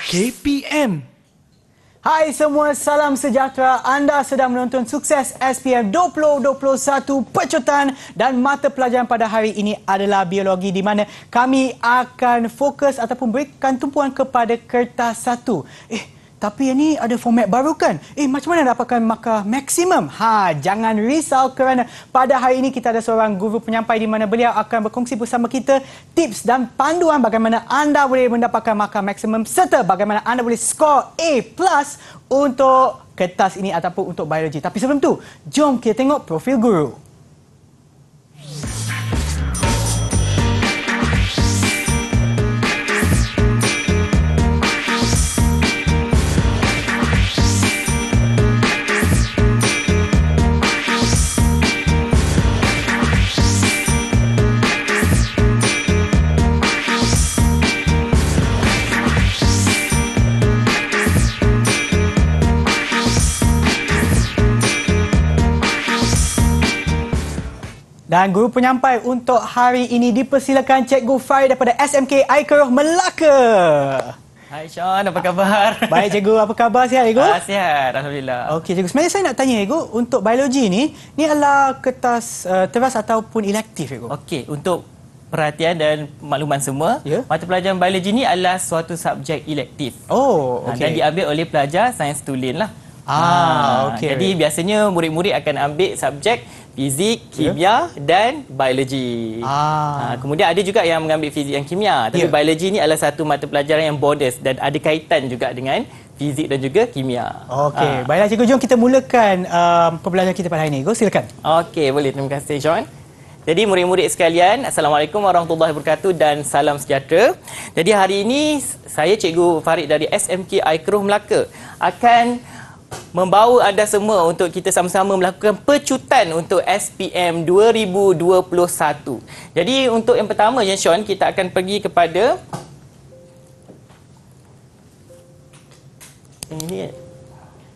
KPM. Hai semua, salam sejahtera. Anda sedang menonton sukses SPM 2021 Pecutan dan mata pelajaran pada hari ini adalah biologi di mana kami akan fokus ataupun berikan tumpuan kepada kertas satu. Eh, tapi yang ni ada format baru kan? Eh, macam mana dapatkan markah maksimum? Ha, jangan risau kerana pada hari ini kita ada seorang guru penyampai di mana beliau akan berkongsi bersama kita tips dan panduan bagaimana anda boleh mendapatkan markah maksimum serta bagaimana anda boleh skor A plus untuk kertas ini ataupun untuk biologi. Tapi sebelum tu, jom kita tengok profil Guru Dan guru penyampai untuk hari ini dipersilakan Cikgu Farid daripada SMK Aikaroh Melaka. Hai Sean, apa khabar? Baik Cikgu, apa khabar? Sihat Cikgu? Ah, sihat, Alhamdulillah. Okey Cikgu, sebenarnya saya nak tanya Cikgu, untuk biologi ni, ni adalah kertas uh, teras ataupun elektif Cikgu? Okey, untuk perhatian dan makluman semua, yeah. mata pelajaran biologi ni adalah suatu subjek elektif. Oh, ah, okey. Dan diambil oleh pelajar sains tulen lah. Ah, ah okay. Jadi biasanya murid-murid akan ambil subjek fizik, ya. kimia yeah. dan biologi. Ah. Ha, kemudian ada juga yang mengambil fizik dan kimia. Tapi yeah. biologi ni adalah satu mata pelajaran yang borders dan ada kaitan juga dengan fizik dan juga kimia. Okey, ha. baiklah cikgu jom kita mulakan um, pembelajaran kita pada hari ini. Go silakan. Okey, boleh. Terima kasih John. Jadi murid-murid sekalian, Assalamualaikum warahmatullahi wabarakatuh dan salam sejahtera. Jadi hari ini saya Cikgu Farid dari SMK Aikruh Melaka akan membawa anda semua untuk kita sama-sama melakukan pecutan untuk SPM 2021. Jadi untuk yang pertama Jean Sean, kita akan pergi kepada ini. Eh?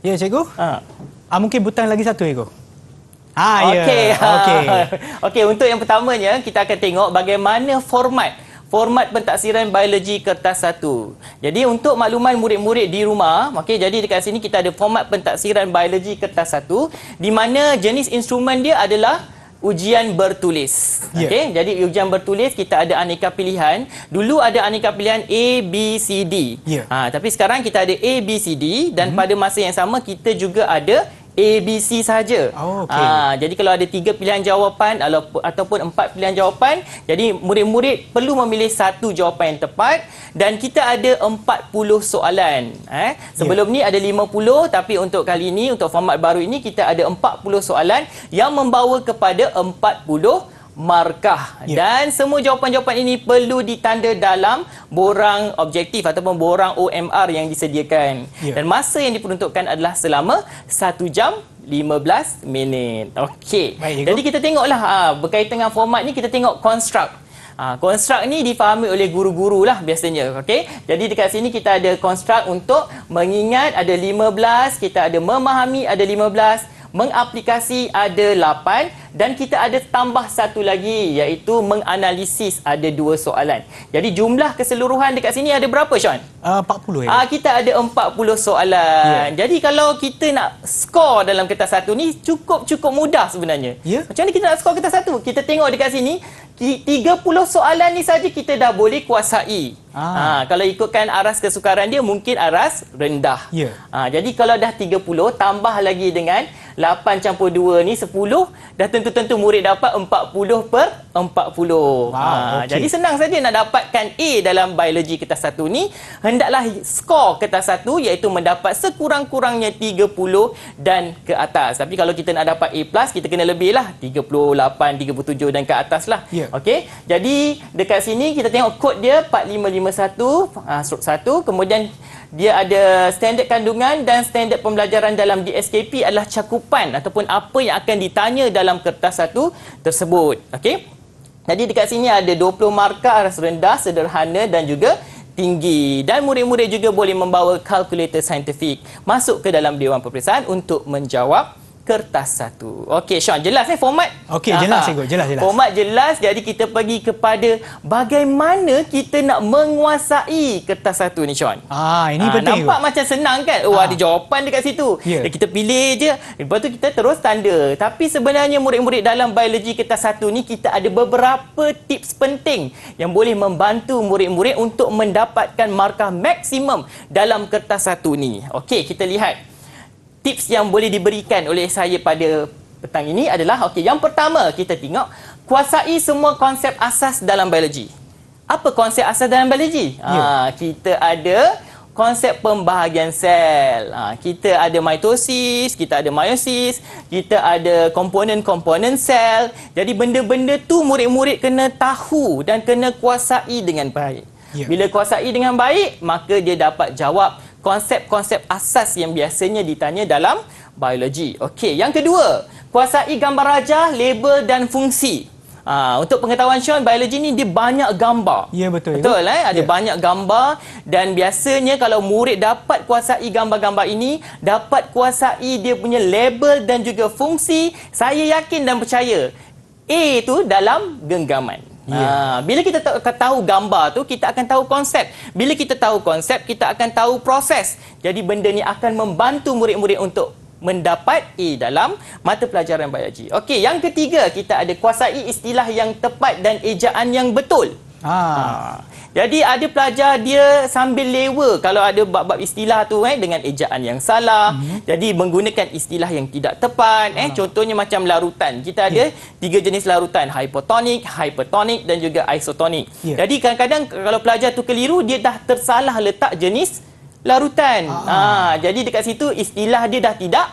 Ya, cikgu. Ha. Ah, mungkin butang lagi satu, cikgu. Ah, ya. Okey. Okey. Okey, untuk yang pertamanya kita akan tengok bagaimana format format pentaksiran biologi kertas 1. Jadi untuk makluman murid-murid di rumah, okey jadi dekat sini kita ada format pentaksiran biologi kertas 1 di mana jenis instrumen dia adalah ujian bertulis. Yeah. Okey, ya. jadi ujian bertulis kita ada aneka pilihan. Dulu ada aneka pilihan A B C D. Yeah. Ha tapi sekarang kita ada A B C D dan mm-hmm. pada masa yang sama kita juga ada A, B, C sahaja. Oh, okay. Ha, ah, jadi kalau ada tiga pilihan jawapan ataupun empat pilihan jawapan, jadi murid-murid perlu memilih satu jawapan yang tepat dan kita ada empat puluh soalan. Eh, sebelum yeah. ni ada lima puluh tapi untuk kali ini, untuk format baru ini, kita ada empat puluh soalan yang membawa kepada empat puluh markah yeah. dan semua jawapan-jawapan ini perlu ditanda dalam borang objektif ataupun borang OMR yang disediakan yeah. dan masa yang diperuntukkan adalah selama 1 jam 15 minit. Okey. Jadi kita tengoklah ha, berkaitan dengan format ni kita tengok construct Ha, ah, construct ni difahami oleh guru-guru lah biasanya okay? Jadi dekat sini kita ada construct untuk mengingat ada 15 Kita ada memahami ada 15 mengaplikasi ada 8 dan kita ada tambah satu lagi iaitu menganalisis ada dua soalan. Jadi jumlah keseluruhan dekat sini ada berapa Sean? Uh, 40 ya. Ah uh, kita ada 40 soalan. Yeah. Jadi kalau kita nak skor dalam kertas satu ni cukup-cukup mudah sebenarnya. Yeah. Macam mana kita nak skor kertas satu? Kita tengok dekat sini 30 soalan ni saja kita dah boleh kuasai. Ah. Ha, kalau ikutkan aras kesukaran dia, mungkin aras rendah. Yeah. Ha, jadi kalau dah 30, tambah lagi dengan 8 campur 2 ni 10, dah tentu-tentu murid dapat 40 per 40. Wow, ha, okay. Jadi senang saja nak dapatkan A dalam biologi kertas 1 ni. Hendaklah skor kertas 1 iaitu mendapat sekurang-kurangnya 30 dan ke atas. Tapi kalau kita nak dapat A+, plus, kita kena lebih lah. 38, 37 dan ke atas lah. Yeah. Okay? Jadi dekat sini kita tengok kod dia 455. 51 uh, strok kemudian dia ada standard kandungan dan standard pembelajaran dalam DSKP adalah cakupan ataupun apa yang akan ditanya dalam kertas satu tersebut okey jadi dekat sini ada 20 markah rendah sederhana dan juga tinggi dan murid-murid juga boleh membawa kalkulator saintifik masuk ke dalam dewan peperiksaan untuk menjawab kertas satu. Okey, Sean, jelas eh format? Okey, jelas cikgu, jelas jelas. Format jelas. Jadi kita pergi kepada bagaimana kita nak menguasai kertas satu ni, Sean. Ah, ini ha, penting. Nampak juga. macam senang kan? Oh, ha. ada jawapan dekat situ. Yeah. Kita pilih je, lepas tu kita terus tanda. Tapi sebenarnya murid-murid dalam biologi kertas satu ni kita ada beberapa tips penting yang boleh membantu murid-murid untuk mendapatkan markah maksimum dalam kertas satu ni. Okey, kita lihat tips yang boleh diberikan oleh saya pada petang ini adalah okey yang pertama kita tengok kuasai semua konsep asas dalam biologi. Apa konsep asas dalam biologi? Ha kita ada konsep pembahagian sel. Ha, kita ada mitosis, kita ada meiosis, kita ada komponen-komponen sel. Jadi benda-benda tu murid-murid kena tahu dan kena kuasai dengan baik. Yeah. Bila kuasai dengan baik, maka dia dapat jawab konsep-konsep asas yang biasanya ditanya dalam biologi. Okey, yang kedua, kuasai gambar raja, label dan fungsi. Uh, untuk pengetahuan Sean, biologi ni dia banyak gambar. Ya, yeah, betul. Betul, eh? ada yeah. banyak gambar dan biasanya kalau murid dapat kuasai gambar-gambar ini, dapat kuasai dia punya label dan juga fungsi, saya yakin dan percaya A tu dalam genggaman. Yeah. Ya. Ha, bila kita tahu gambar tu, kita akan tahu konsep. Bila kita tahu konsep, kita akan tahu proses. Jadi benda ni akan membantu murid-murid untuk mendapat E dalam mata pelajaran biologi. Okey, yang ketiga kita ada kuasai istilah yang tepat dan ejaan yang betul. Ha. Jadi ada pelajar dia sambil lewa kalau ada bab-bab istilah tu eh dengan ejaan yang salah. Hmm. Jadi menggunakan istilah yang tidak tepat eh ha. contohnya macam larutan. Kita ada yeah. tiga jenis larutan, hypotonic, hipertonik dan juga isotonic. Yeah. Jadi kadang-kadang kalau pelajar tu keliru dia dah tersalah letak jenis larutan. Ha. ha, jadi dekat situ istilah dia dah tidak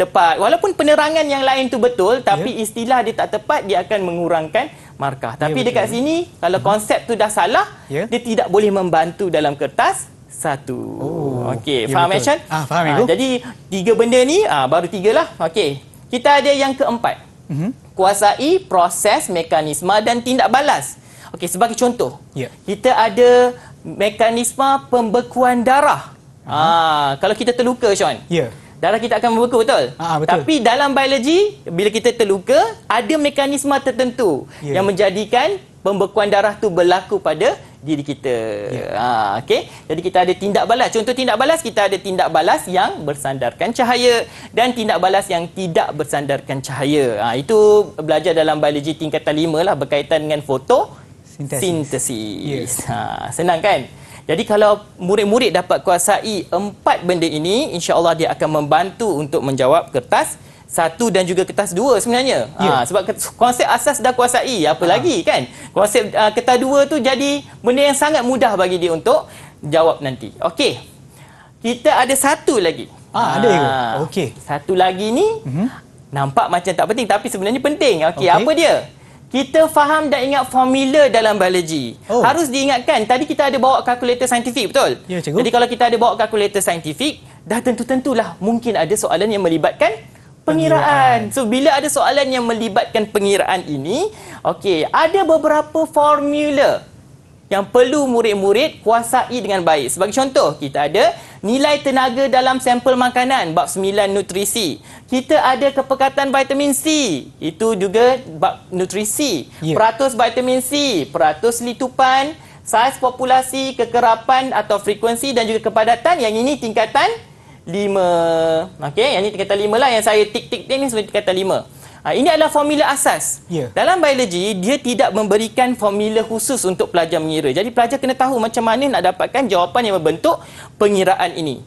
tepat. Walaupun penerangan yang lain tu betul tapi yeah. istilah dia tak tepat dia akan mengurangkan markah. Ya, Tapi ya, dekat sini kalau mhm. konsep tu dah salah, ya. dia tidak boleh membantu dalam kertas satu. Oh, okey, ya, faham action? Ah, faham ha, Jadi tiga benda ni ah baru tiga lah. Okey. Kita ada yang keempat. Uh-huh. Kuasai proses, mekanisme dan tindak balas. Okey, sebagai contoh. Ya. Kita ada mekanisme pembekuan darah. Ah, uh-huh. ha, kalau kita terluka, Sean. Ya. Yeah darah kita akan membeku betul? Ha, betul. Tapi dalam biologi bila kita terluka ada mekanisme tertentu yeah. yang menjadikan pembekuan darah tu berlaku pada diri kita. Yeah. Ya. Ha, okay? Jadi kita ada tindak balas. Contoh tindak balas kita ada tindak balas yang bersandarkan cahaya dan tindak balas yang tidak bersandarkan cahaya. Ha, itu belajar dalam biologi tingkatan lima lah berkaitan dengan foto sintesis. sintesis. Ha, senang kan? Jadi kalau murid-murid dapat kuasai empat benda ini, insya-Allah dia akan membantu untuk menjawab kertas satu dan juga kertas dua sebenarnya. Yeah. Ha, sebab konsep asas dah kuasai, apa ha. lagi kan? Konsep uh, kertas dua tu jadi benda yang sangat mudah bagi dia untuk jawab nanti. Okey. Kita ada satu lagi. Ah, ha, ada ke? Ah. Okey. Satu lagi ni mm -hmm. nampak macam tak penting tapi sebenarnya penting. Okey, okay. apa dia? kita faham dan ingat formula dalam biologi. Oh. Harus diingatkan, tadi kita ada bawa kalkulator saintifik, betul? Ya, cikgu. Jadi kalau kita ada bawa kalkulator saintifik, dah tentu-tentulah mungkin ada soalan yang melibatkan pengiraan. pengiraan. So, bila ada soalan yang melibatkan pengiraan ini, okay, ada beberapa formula yang perlu murid-murid kuasai dengan baik. Sebagai contoh, kita ada nilai tenaga dalam sampel makanan bab 9 nutrisi kita ada kepekatan vitamin C itu juga bab nutrisi yeah. peratus vitamin C peratus litupan saiz populasi kekerapan atau frekuensi dan juga kepadatan yang ini tingkatan 5 okay? yang ini tingkatan 5 lah yang saya tik tik tik ni sebagai tingkatan 5 Ha, ah, ini adalah formula asas. Yeah. Dalam biologi, dia tidak memberikan formula khusus untuk pelajar mengira. Jadi, pelajar kena tahu macam mana nak dapatkan jawapan yang berbentuk pengiraan ini.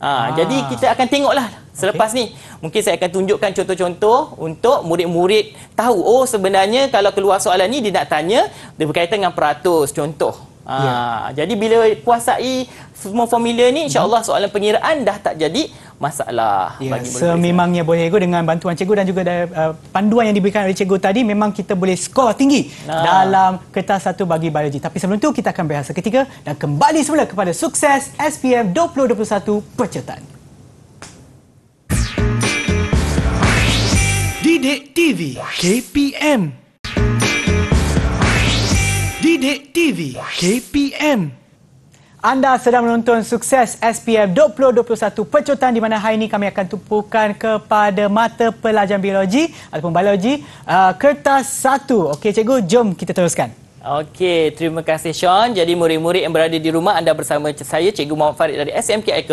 Ha, ah. Jadi kita akan tengoklah selepas okay. ni. Mungkin saya akan tunjukkan contoh-contoh untuk murid-murid tahu. Oh sebenarnya kalau keluar soalan ni dia nak tanya dia berkaitan dengan peratus. Contoh. Ha, yeah. Ya. Jadi bila kuasai semua formula ni InsyaAllah soalan pengiraan dah tak jadi masalah yeah, bagi Memangnya boleh cikgu dengan bantuan cikgu Dan juga uh, panduan yang diberikan oleh cikgu tadi Memang kita boleh skor tinggi nah. Dalam kertas satu bagi biologi Tapi sebelum tu kita akan berhasil ketiga Dan kembali semula kepada sukses SPM 2021 Percetan Didik TV KPM Didik TV KPM anda sedang menonton sukses SPM 2021 pecutan di mana hari ini kami akan tumpukan kepada mata pelajaran biologi ataupun biologi uh, kertas 1. Okey cikgu, jom kita teruskan. Okey, terima kasih Sean. Jadi murid-murid yang berada di rumah anda bersama saya Cikgu Muhammad Farid dari SMK Air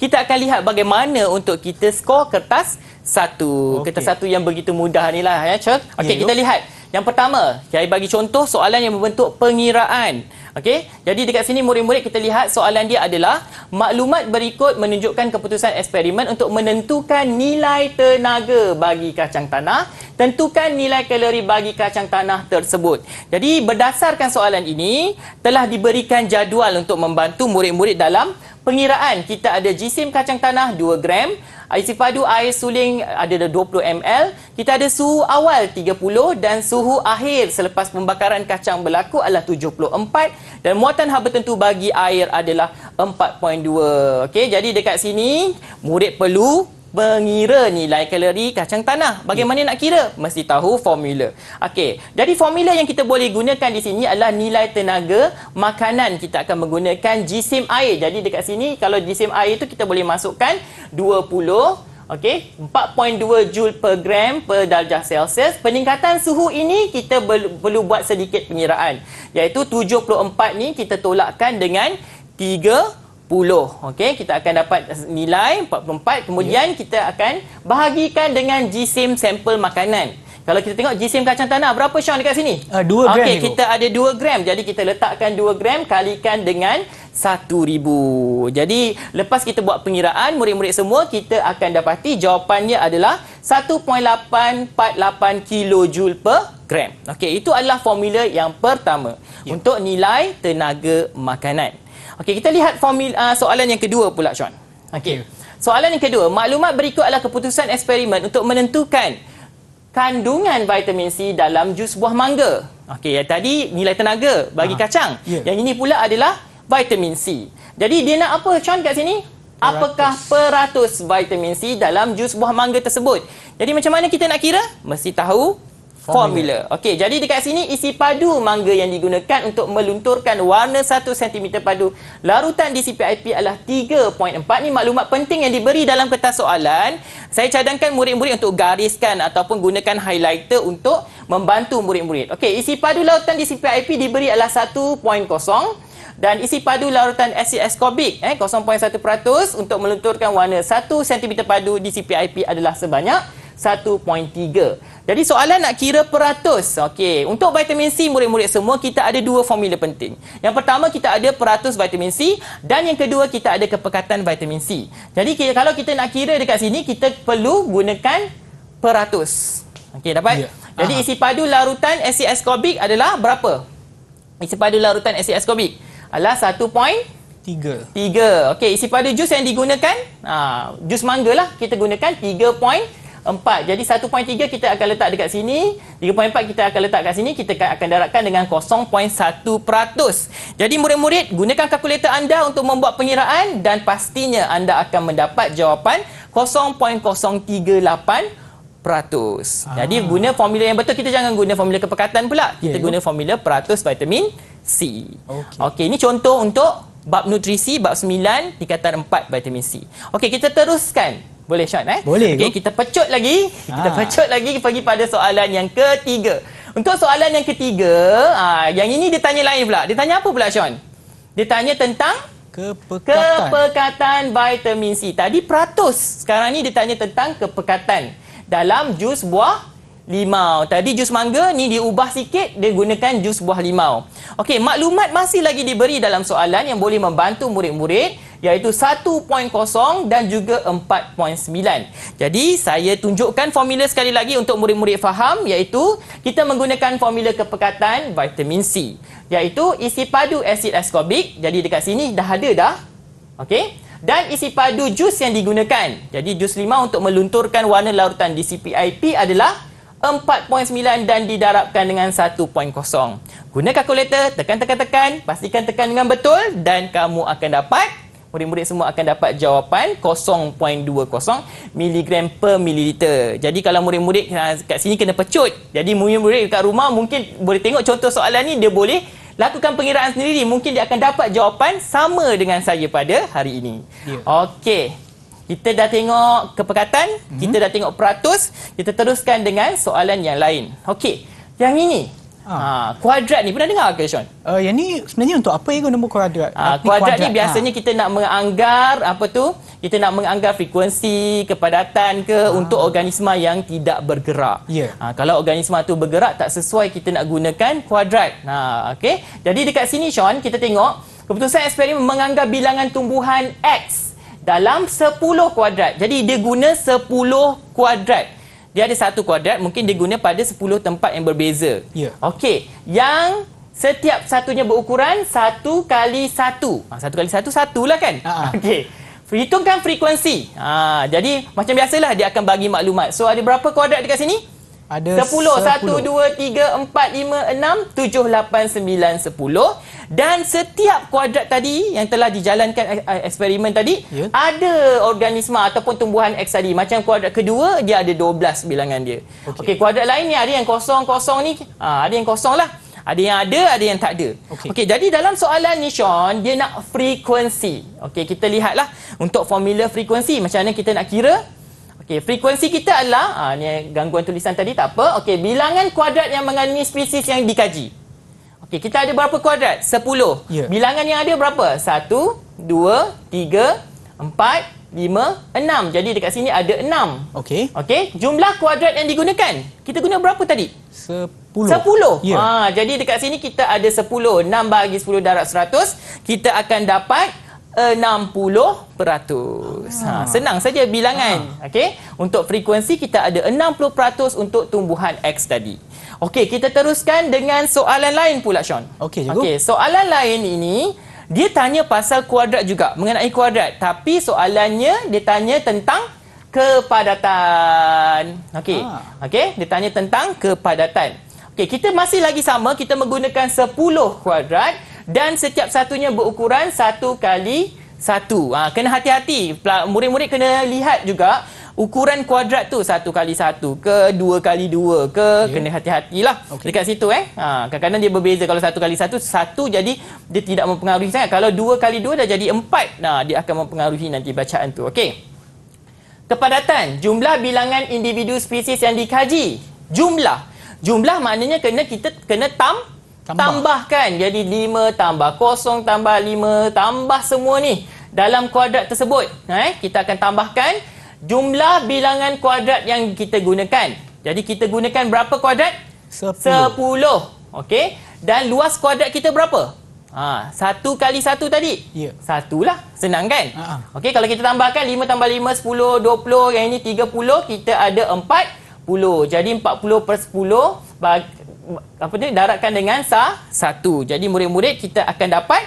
Kita akan lihat bagaimana untuk kita skor kertas satu, Okay. Kertas satu yang begitu mudah ni lah ya, Sean. Okey, yeah, kita lihat. Yang pertama, saya bagi contoh soalan yang membentuk pengiraan. Okey, jadi dekat sini murid-murid kita lihat soalan dia adalah maklumat berikut menunjukkan keputusan eksperimen untuk menentukan nilai tenaga bagi kacang tanah, tentukan nilai kalori bagi kacang tanah tersebut. Jadi berdasarkan soalan ini telah diberikan jadual untuk membantu murid-murid dalam pengiraan. Kita ada jisim kacang tanah 2 gram, Isi padu air suling ada 20 ml. Kita ada suhu awal 30 dan suhu akhir selepas pembakaran kacang berlaku adalah 74. Dan muatan haba tentu bagi air adalah 4.2. Okey, jadi dekat sini murid perlu mengira nilai kalori kacang tanah. Bagaimana yeah. Hmm. nak kira? Mesti tahu formula. Okey, jadi formula yang kita boleh gunakan di sini adalah nilai tenaga makanan. Kita akan menggunakan jisim air. Jadi dekat sini kalau jisim air itu kita boleh masukkan 20 Okey, 4.2 joule per gram per darjah Celsius. Peningkatan suhu ini kita perlu buat sedikit pengiraan. Iaitu 74 ni kita tolakkan dengan 40. Okey, kita akan dapat nilai 44. Kemudian yeah. kita akan bahagikan dengan jisim sampel makanan. Kalau kita tengok jisim kacang tanah, berapa Sean dekat sini? Uh, ah, 2 gram. Okey, kita ada 2 gram. Jadi kita letakkan 2 gram kalikan dengan 1,000. Jadi lepas kita buat pengiraan, murid-murid semua kita akan dapati jawapannya adalah 1,848 kilojoule per gram. Okey, itu adalah formula yang pertama yeah. untuk nilai tenaga makanan. Okey, kita lihat formula uh, soalan yang kedua pula, Sean. Okey. Soalan yang kedua, maklumat berikut adalah keputusan eksperimen untuk menentukan kandungan vitamin C dalam jus buah mangga. Okey, yang tadi nilai tenaga bagi ha. kacang. Yeah. Yang ini pula adalah vitamin C. Jadi dia nak apa, Sean kat sini? Apakah peratus. peratus vitamin C dalam jus buah mangga tersebut? Jadi macam mana kita nak kira? Mesti tahu formula. Okey, jadi dekat sini isi padu mangga yang digunakan untuk melunturkan warna 1 cm padu larutan di CPIP adalah 3.4. Ni maklumat penting yang diberi dalam kertas soalan. Saya cadangkan murid-murid untuk gariskan ataupun gunakan highlighter untuk membantu murid-murid. Okey, isi padu larutan di CPIP diberi adalah 1.0 dan isi padu larutan asid askorbik eh 0.1% untuk melunturkan warna 1 cm padu di CPIP adalah sebanyak 1.3. Jadi soalan nak kira peratus. Okey, untuk vitamin C murid-murid semua kita ada dua formula penting. Yang pertama kita ada peratus vitamin C dan yang kedua kita ada kepekatan vitamin C. Jadi kalau kita nak kira dekat sini kita perlu gunakan peratus. Okey, dapat? Yeah. Jadi isi padu larutan asid askorbik adalah berapa? Isi padu larutan asid askorbik adalah 1. 3. 3. Okey, isi padu jus yang digunakan, ah, jus mangga lah kita gunakan 4. Jadi 1.3 kita akan letak dekat sini, 3.4 kita akan letak kat sini, kita akan daratkan dengan 0.1%. Jadi murid-murid, gunakan kalkulator anda untuk membuat pengiraan dan pastinya anda akan mendapat jawapan 0.038%. Peratus. Ah. Jadi guna formula yang betul kita jangan guna formula kepekatan pula. Kita okay. Ya, ya. guna formula peratus vitamin C. Okey, okay, ini contoh untuk bab nutrisi bab 9 tingkatan 4 vitamin C. Okey, kita teruskan. Boleh Sean, eh? Boleh. Okey, kita pecut lagi. Ha. Kita ah. pecut lagi pergi pada soalan yang ketiga. Untuk soalan yang ketiga, aa, ah, yang ini dia tanya lain pula. Dia tanya apa pula Sean? Dia tanya tentang kepekatan. kepekatan vitamin C. Tadi peratus. Sekarang ni dia tanya tentang kepekatan dalam jus buah limau. Tadi jus mangga ni diubah sikit dia gunakan jus buah limau. Okey, maklumat masih lagi diberi dalam soalan yang boleh membantu murid-murid iaitu 1.0 dan juga 4.9. Jadi saya tunjukkan formula sekali lagi untuk murid-murid faham iaitu kita menggunakan formula kepekatan vitamin C iaitu isi padu asid askorbik. Jadi dekat sini dah ada dah. Okey. Dan isi padu jus yang digunakan. Jadi jus limau untuk melunturkan warna larutan DCPIP adalah 0.5. 4.9 dan didarabkan dengan 1.0. Guna kalkulator, tekan-tekan-tekan, pastikan tekan dengan betul dan kamu akan dapat, murid-murid semua akan dapat jawapan 0.20 mg per mililiter. Jadi kalau murid-murid ha, kat sini kena pecut. Jadi murid-murid kat rumah mungkin boleh tengok contoh soalan ni, dia boleh lakukan pengiraan sendiri. Mungkin dia akan dapat jawapan sama dengan saya pada hari ini. Yeah. Okey. Kita dah tengok kepekatan, mm -hmm. kita dah tengok peratus, kita teruskan dengan soalan yang lain. Okey, yang ini, ha. Ha, kuadrat ni pernah dengar ke Sean? Uh, yang ni sebenarnya untuk apa ego nombor kuadrat? Ha, kuadrat ni biasanya ha. kita nak menganggar apa tu? Kita nak menganggar frekuensi, kepadatan ke ha. untuk organisma yang tidak bergerak. Yeah. Ya. Ha, kalau organisma tu bergerak, tak sesuai kita nak gunakan kuadrat. Ha, okay. Jadi dekat sini Sean, kita tengok keputusan eksperimen menganggap bilangan tumbuhan X dalam 10 kuadrat. Jadi dia guna 10 kuadrat. Dia ada satu kuadrat, mungkin dia guna pada 10 tempat yang berbeza. Ya. Okey, yang setiap satunya berukuran 1 kali 1. 1 ah, kali 1, satulah kan? Uh-huh. Okey. Hitungkan frekuensi. Ha, jadi macam biasalah dia akan bagi maklumat. So ada berapa kuadrat dekat sini? Ada 10, 1, 2, 3, 4, 5, 6, 7, 8, 9, 10 Dan setiap kuadrat tadi yang telah dijalankan e- e- eksperimen tadi yeah. Ada organisma ataupun tumbuhan X tadi Macam kuadrat kedua, dia ada 12 bilangan dia Okey, okay, kuadrat lain ni ada yang kosong-kosong ni ha, Ada yang kosong lah ada yang ada, ada yang tak ada. Okey, okay, jadi dalam soalan ni Sean, dia nak frekuensi. Okey, kita lihatlah untuk formula frekuensi. Macam mana kita nak kira? Okey, frekuensi kita adalah ha, ni gangguan tulisan tadi tak apa. Okey, bilangan kuadrat yang mengandungi spesies yang dikaji. Okey, kita ada berapa kuadrat? 10. Yeah. Bilangan yang ada berapa? 1 2 3 4 lima, enam. Jadi dekat sini ada enam. Okey. Okey, jumlah kuadrat yang digunakan. Kita guna berapa tadi? Sepuluh. 10. Yeah. Ha, jadi dekat sini kita ada sepuluh. Enam bahagi sepuluh darab seratus Kita akan dapat 60%. Eh, ha, ah. senang saja bilangan. Ah. Okay? Untuk frekuensi kita ada 60% untuk tumbuhan X tadi. Okey, kita teruskan dengan soalan lain pula, Sean. Okey, cikgu. soalan lain ini, dia tanya pasal kuadrat juga, mengenai kuadrat. Tapi soalannya, dia tanya tentang kepadatan. Okey, ha. Ah. okay, dia tanya tentang kepadatan. Okey, kita masih lagi sama, kita menggunakan 10 kuadrat dan setiap satunya berukuran satu kali satu. Ha, kena hati-hati. Murid-murid kena lihat juga ukuran kuadrat tu satu kali satu ke dua kali dua ke yeah. kena hati-hatilah okay. dekat situ eh. Ha, kadang-kadang dia berbeza kalau satu kali satu satu jadi dia tidak mempengaruhi sangat. Kalau dua kali dua dah jadi empat. Nah, dia akan mempengaruhi nanti bacaan tu. Okey. Kepadatan, jumlah bilangan individu spesies yang dikaji. Jumlah. Jumlah maknanya kena kita kena tam, tambah. tambahkan jadi 5 tambah 0 tambah 5 tambah semua ni dalam kuadrat tersebut eh, kita akan tambahkan jumlah bilangan kuadrat yang kita gunakan jadi kita gunakan berapa kuadrat? 10, 10. Okay. dan luas kuadrat kita berapa? Ha, satu kali satu tadi? Ya. Satulah. Senang kan? Uh ha, -huh. Ha. Okey, kalau kita tambahkan 5 tambah 5, 10, 20, yang ini 30, kita ada 40. Jadi 40 per 10 bagi, apa ni daratkan dengan sa satu. Jadi murid-murid kita akan dapat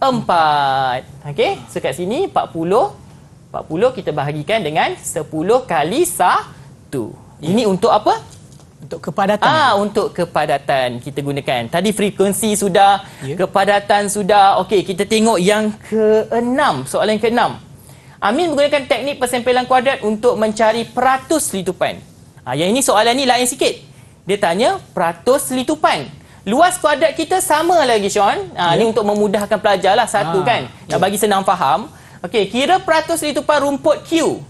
empat. Okey, so kat sini 40 40 kita bahagikan dengan 10 kali sa tu. Ini untuk apa? Untuk kepadatan. Ah, untuk kepadatan kita gunakan. Tadi frekuensi sudah, yeah. kepadatan sudah. Okey, kita tengok yang keenam, soalan keenam. Amin menggunakan teknik persempelan kuadrat untuk mencari peratus litupan. Ah, yang ini soalan ni lain sikit dia tanya peratus litupan. Luas kuadrat kita sama lagi, Sean. Ha, yeah. Ya. Ini untuk memudahkan pelajar lah, satu ha. kan. Ya. Nak yeah. bagi senang faham. Okey, kira peratus litupan rumput Q.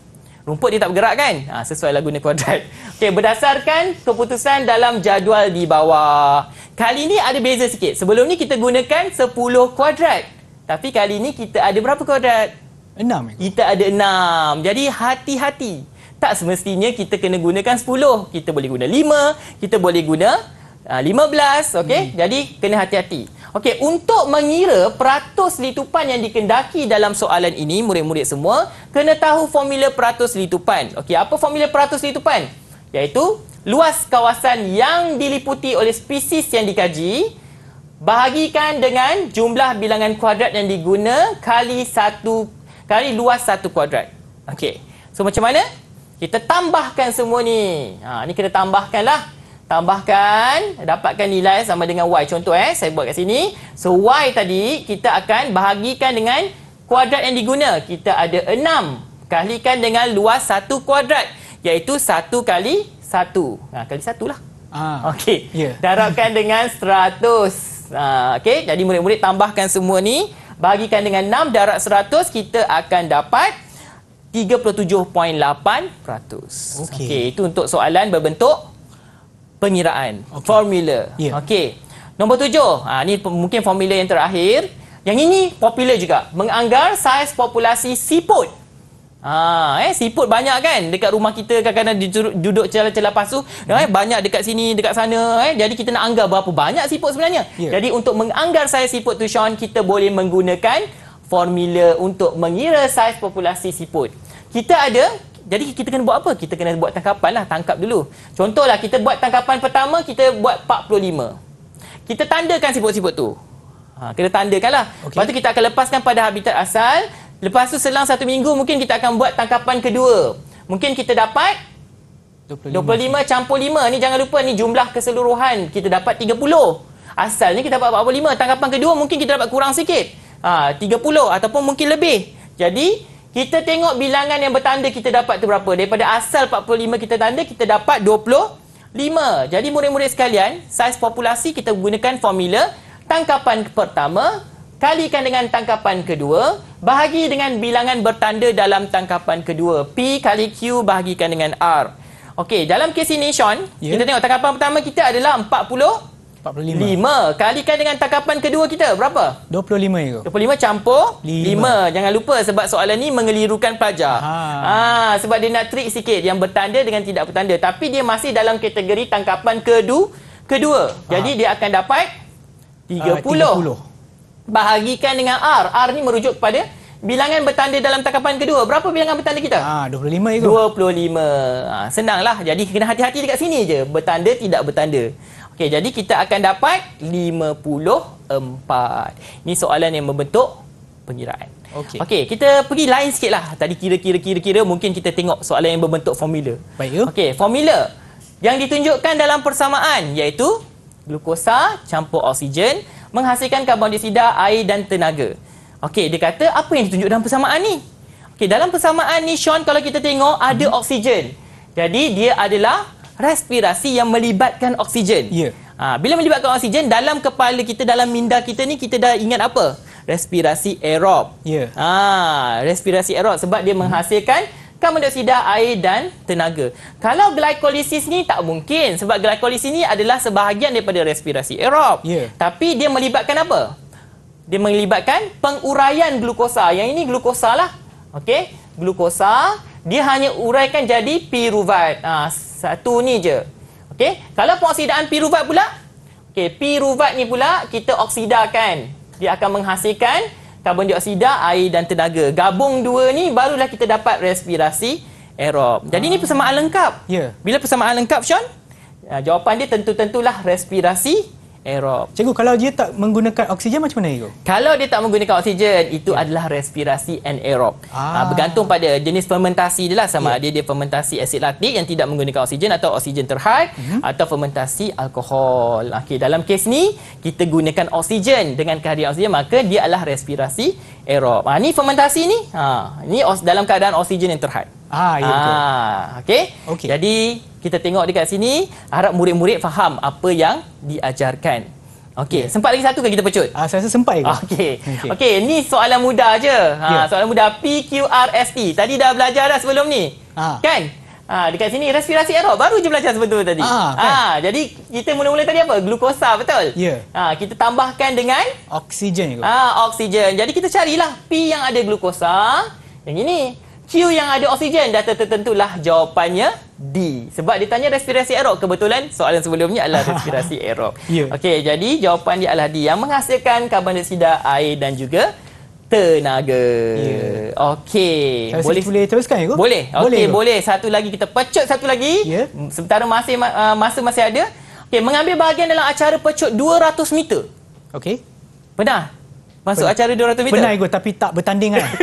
Rumput dia tak bergerak kan? Ha, sesuai lagu ni kuadrat. Okey, berdasarkan keputusan dalam jadual di bawah. Kali ni ada beza sikit. Sebelum ni kita gunakan sepuluh kuadrat. Tapi kali ni kita ada berapa kuadrat? enam eh? Kita ada enam Jadi hati-hati tak semestinya kita kena gunakan 10 kita boleh guna 5 kita boleh guna uh, ah, 15 okey hmm. jadi kena hati-hati okey untuk mengira peratus litupan yang dikendaki dalam soalan ini murid-murid semua kena tahu formula peratus litupan okey apa formula peratus litupan iaitu luas kawasan yang diliputi oleh spesies yang dikaji bahagikan dengan jumlah bilangan kuadrat yang diguna kali satu kali luas satu kuadrat. Okey. So macam mana? Kita tambahkan semua ni. Ha, ni kena tambahkanlah. Tambahkan, dapatkan nilai sama dengan Y. Contoh eh, saya buat kat sini. So, Y tadi kita akan bahagikan dengan kuadrat yang diguna. Kita ada 6. Kahlikan dengan luas satu kuadrat. Iaitu 1 kali 1. Ha, kali 1 lah. Ah, okey. Yeah. Darabkan dengan 100. Ha, okey, jadi murid-murid tambahkan semua ni. Bahagikan dengan 6, darab 100. Kita akan dapat 37.8%. Okey. Okey, itu untuk soalan berbentuk pengiraan, okay. formula. Yeah. Okey. Nombor tujuh, ha, ini mungkin formula yang terakhir. Yang ini popular juga. Menganggar saiz populasi siput. Ha, eh, siput banyak kan dekat rumah kita kadang-kadang duduk celah-celah pasu. Hmm. Eh, banyak dekat sini, dekat sana. Eh. Jadi kita nak anggar berapa banyak siput sebenarnya. Yeah. Jadi untuk menganggar saiz siput tu Sean, kita boleh menggunakan formula untuk mengira saiz populasi siput. Kita ada, jadi kita kena buat apa? Kita kena buat tangkapan lah, tangkap dulu. Contohlah, kita buat tangkapan pertama, kita buat 45. Kita tandakan siput-siput tu. Ha, kena tandakan lah. Okay. Lepas tu kita akan lepaskan pada habitat asal. Lepas tu selang satu minggu, mungkin kita akan buat tangkapan kedua. Mungkin kita dapat 25, 25 campur 5. Ni jangan lupa, ni jumlah keseluruhan. Kita dapat 30. Asalnya kita dapat 45. Tangkapan kedua mungkin kita dapat kurang sikit. Ha, uh, 30 ataupun mungkin lebih. Jadi kita tengok bilangan yang bertanda kita dapat tu berapa. Daripada asal 45 kita tanda, kita dapat 25. Jadi murid-murid sekalian, saiz populasi kita gunakan formula tangkapan pertama, kalikan dengan tangkapan kedua, bahagi dengan bilangan bertanda dalam tangkapan kedua. P kali Q bahagikan dengan R. Okey, dalam kes ini Sean, yeah. kita ya. tengok tangkapan pertama kita adalah 40 45. 5. Kalikan dengan takapan kedua kita. Berapa? 25 ya. 25 campur 5. 5. Jangan lupa sebab soalan ni mengelirukan pelajar. Ah, sebab dia nak trick sikit yang bertanda dengan tidak bertanda. Tapi dia masih dalam kategori tangkapan kedu kedua. Ha. Jadi ah. dia akan dapat 30. Uh, 30. Bahagikan dengan R. R ni merujuk kepada bilangan bertanda dalam takapan kedua. Berapa bilangan bertanda kita? Ha, 25 ya. 25. Ha, senanglah. Jadi kena hati-hati dekat sini je. Bertanda tidak bertanda. Okey, jadi kita akan dapat 54. Ini soalan yang membentuk pengiraan. Okey. Okey, kita pergi lain sikitlah. Tadi kira-kira-kira-kira mungkin kita tengok soalan yang membentuk formula. Baik. Ya. Okey, formula yang ditunjukkan dalam persamaan iaitu glukosa campur oksigen menghasilkan karbon dioksida, air dan tenaga. Okey, dia kata apa yang ditunjuk dalam persamaan ni? Okey, dalam persamaan ni Sean kalau kita tengok ada hmm. oksigen. Jadi dia adalah respirasi yang melibatkan oksigen. Yeah. Ha, bila melibatkan oksigen, dalam kepala kita, dalam minda kita ni, kita dah ingat apa? Respirasi aerob. Yeah. Ha, respirasi aerob sebab dia menghasilkan kamu dah dioksida air dan tenaga. Kalau glikolisis ni tak mungkin sebab glikolisis ni adalah sebahagian daripada respirasi aerob. Yeah. Tapi dia melibatkan apa? Dia melibatkan penguraian glukosa. Yang ini glukosa lah. Okey, glukosa dia hanya uraikan jadi piruvat. Ah, ha, satu ni je. Okey, kalau pengoksidaan piruvat pula, okey, piruvat ni pula kita oksidakan. Dia akan menghasilkan karbon dioksida, air dan tenaga. Gabung dua ni barulah kita dapat respirasi aerob. Jadi ah. ni persamaan lengkap. Ya. Yeah. Bila persamaan lengkap, Sean? Ah, jawapan dia tentu-tentulah respirasi aerob. Cikgu, kalau dia tak menggunakan oksigen macam mana cikgu? Kalau dia tak menggunakan oksigen, itu yeah. adalah respirasi anaerob. Ah. Uh, bergantung pada jenis fermentasi dia lah. Sama yeah. ada dia fermentasi asid laktik yang tidak menggunakan oksigen atau oksigen terhad mm-hmm. atau fermentasi alkohol. Okay. dalam kes ni, kita gunakan oksigen dengan kehadiran oksigen, maka dia adalah respirasi aerob. Ha, ni fermentasi ni, ha, ni dalam keadaan oksigen yang terhad. Ah, ya, ha, okay. Okay. Jadi, kita tengok dekat sini harap murid-murid faham apa yang diajarkan. Okey, yeah. sempat lagi satu ke kita pecut? Ah, saya rasa sempat ke. Okey. Okey, okay, ni soalan mudah aje. Ha, yeah. soalan mudah PQRST. Tadi dah belajar dah sebelum ni. Ha. Kan? Ha, dekat sini respirasi aerob baru je belajar sebetul tadi. Ah, ha, kan? ha, jadi kita mula-mula tadi apa? Glukosa betul? Ya. Yeah. Ha, kita tambahkan dengan oksigen ke? Ha, oksigen. Jadi kita carilah P yang ada glukosa yang ini. Fiu yang ada oksigen dah tertentulah jawapannya D. Sebab dia tanya respirasi aerob. Kebetulan soalan sebelumnya adalah respirasi aerob. yeah. Okey, jadi jawapan dia adalah D. Yang menghasilkan karbon dioksida, air dan juga tenaga. Yeah. Ya. Okey. Boleh boleh teruskan ya? Boleh. Okay, boleh. boleh. Satu lagi kita pecut satu lagi. Yeah. Hmm, sementara masih uh, masa masih ada. Okey, mengambil bahagian dalam acara pecut 200 meter. Okey. Pernah? Masuk Pernah. acara 200 meter? Pernah ikut tapi tak bertanding kan?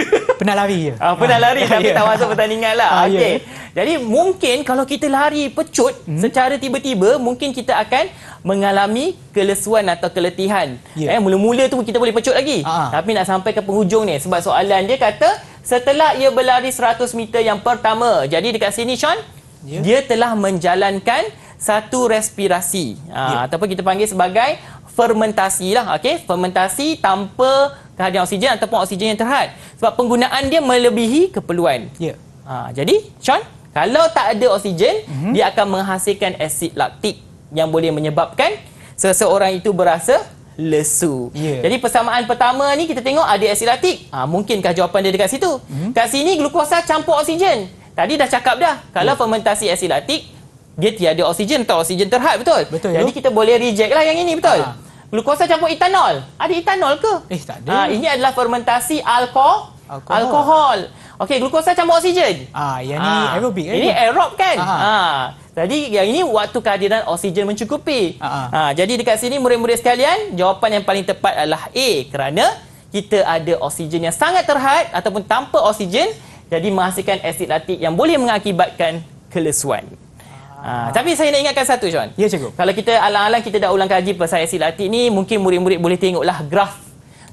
pernah lari je. Ah, pernah ah, lari tapi yeah. tak masuk pertandingan lah. Ah, ya, okay. yeah. Jadi mungkin kalau kita lari pecut hmm. secara tiba-tiba, mungkin kita akan mengalami kelesuan atau keletihan. Yeah. Eh, mula-mula tu kita boleh pecut lagi. Ah. Tapi nak sampai ke penghujung ni sebab soalan dia kata setelah ia berlari 100 meter yang pertama. Jadi dekat sini Sean, yeah. dia telah menjalankan satu respirasi. Yeah. Ah, ya. ataupun kita panggil sebagai fermentasi lah. Okay? Fermentasi tanpa terhadap oksigen ataupun oksigen yang terhad sebab penggunaan dia melebihi keperluan. Ya. Ha, jadi, Sean, kalau tak ada oksigen, mm -hmm. dia akan menghasilkan asid laktik yang boleh menyebabkan seseorang itu berasa lesu. Yeah. Jadi persamaan pertama ni kita tengok ada asid laktik. ha, mungkinkah jawapan dia dekat situ? Mm. Kat sini glukosa campur oksigen. Tadi dah cakap dah. Kalau yeah. fermentasi asid laktik dia tiada oksigen atau oksigen terhad betul? betul Jadi yo. kita boleh reject lah yang ini betul. Ha glukosa campur etanol. Ada etanol ke? Eh, tak ada. Ha, ini adalah fermentasi alko alkohol. alkohol. Okey, glukosa campur oksigen. Ah, yang ni ah, aerobik kan? Ini aerob kan? Ha. Jadi yang ini waktu kehadiran oksigen mencukupi. Ha, jadi dekat sini murid-murid sekalian, jawapan yang paling tepat adalah A kerana kita ada oksigen yang sangat terhad ataupun tanpa oksigen jadi menghasilkan asid latik yang boleh mengakibatkan kelesuan. Ah, tapi saya nak ingatkan satu Johan. Ya cikgu. Kalau kita alang-alang kita dah ulang kaji pasal asid latik ni, mungkin murid-murid boleh tengoklah graf.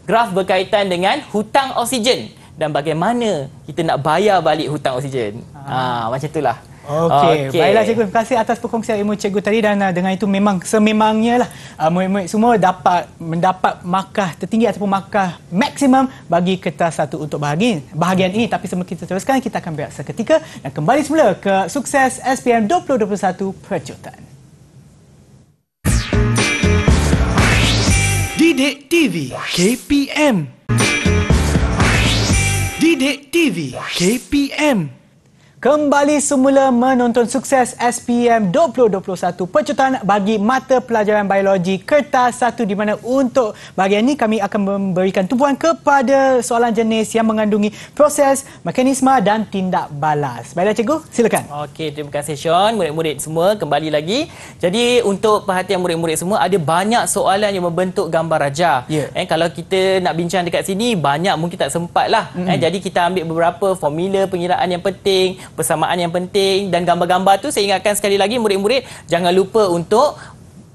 Graf berkaitan dengan hutang oksigen dan bagaimana kita nak bayar balik hutang oksigen. Ah, ah macam itulah. Okey, okay. baiklah cikgu. Terima kasih atas perkongsian ilmu cikgu tadi dan uh, dengan itu memang sememangnya lah uh, murid-murid semua dapat mendapat markah tertinggi ataupun markah maksimum bagi kertas satu untuk bahagian, bahagian ini. Tapi sebelum kita teruskan, kita akan berak ketika dan kembali semula ke sukses SPM 2021 Perjutan. Didik TV KPM Didik TV KPM kembali semula menonton sukses SPM 2021 percutan bagi mata pelajaran biologi kertas satu di mana untuk bahagian ini kami akan memberikan tumpuan kepada soalan jenis yang mengandungi proses, mekanisme dan tindak balas. Baiklah cikgu, silakan. Okey, terima kasih Sean. Murid-murid semua kembali lagi. Jadi untuk perhatian murid-murid semua, ada banyak soalan yang membentuk gambar raja. Yeah. Eh, kalau kita nak bincang dekat sini, banyak mungkin tak sempat lah. Mm-hmm. Eh, jadi kita ambil beberapa formula pengiraan yang penting persamaan yang penting dan gambar-gambar tu saya ingatkan sekali lagi murid-murid jangan lupa untuk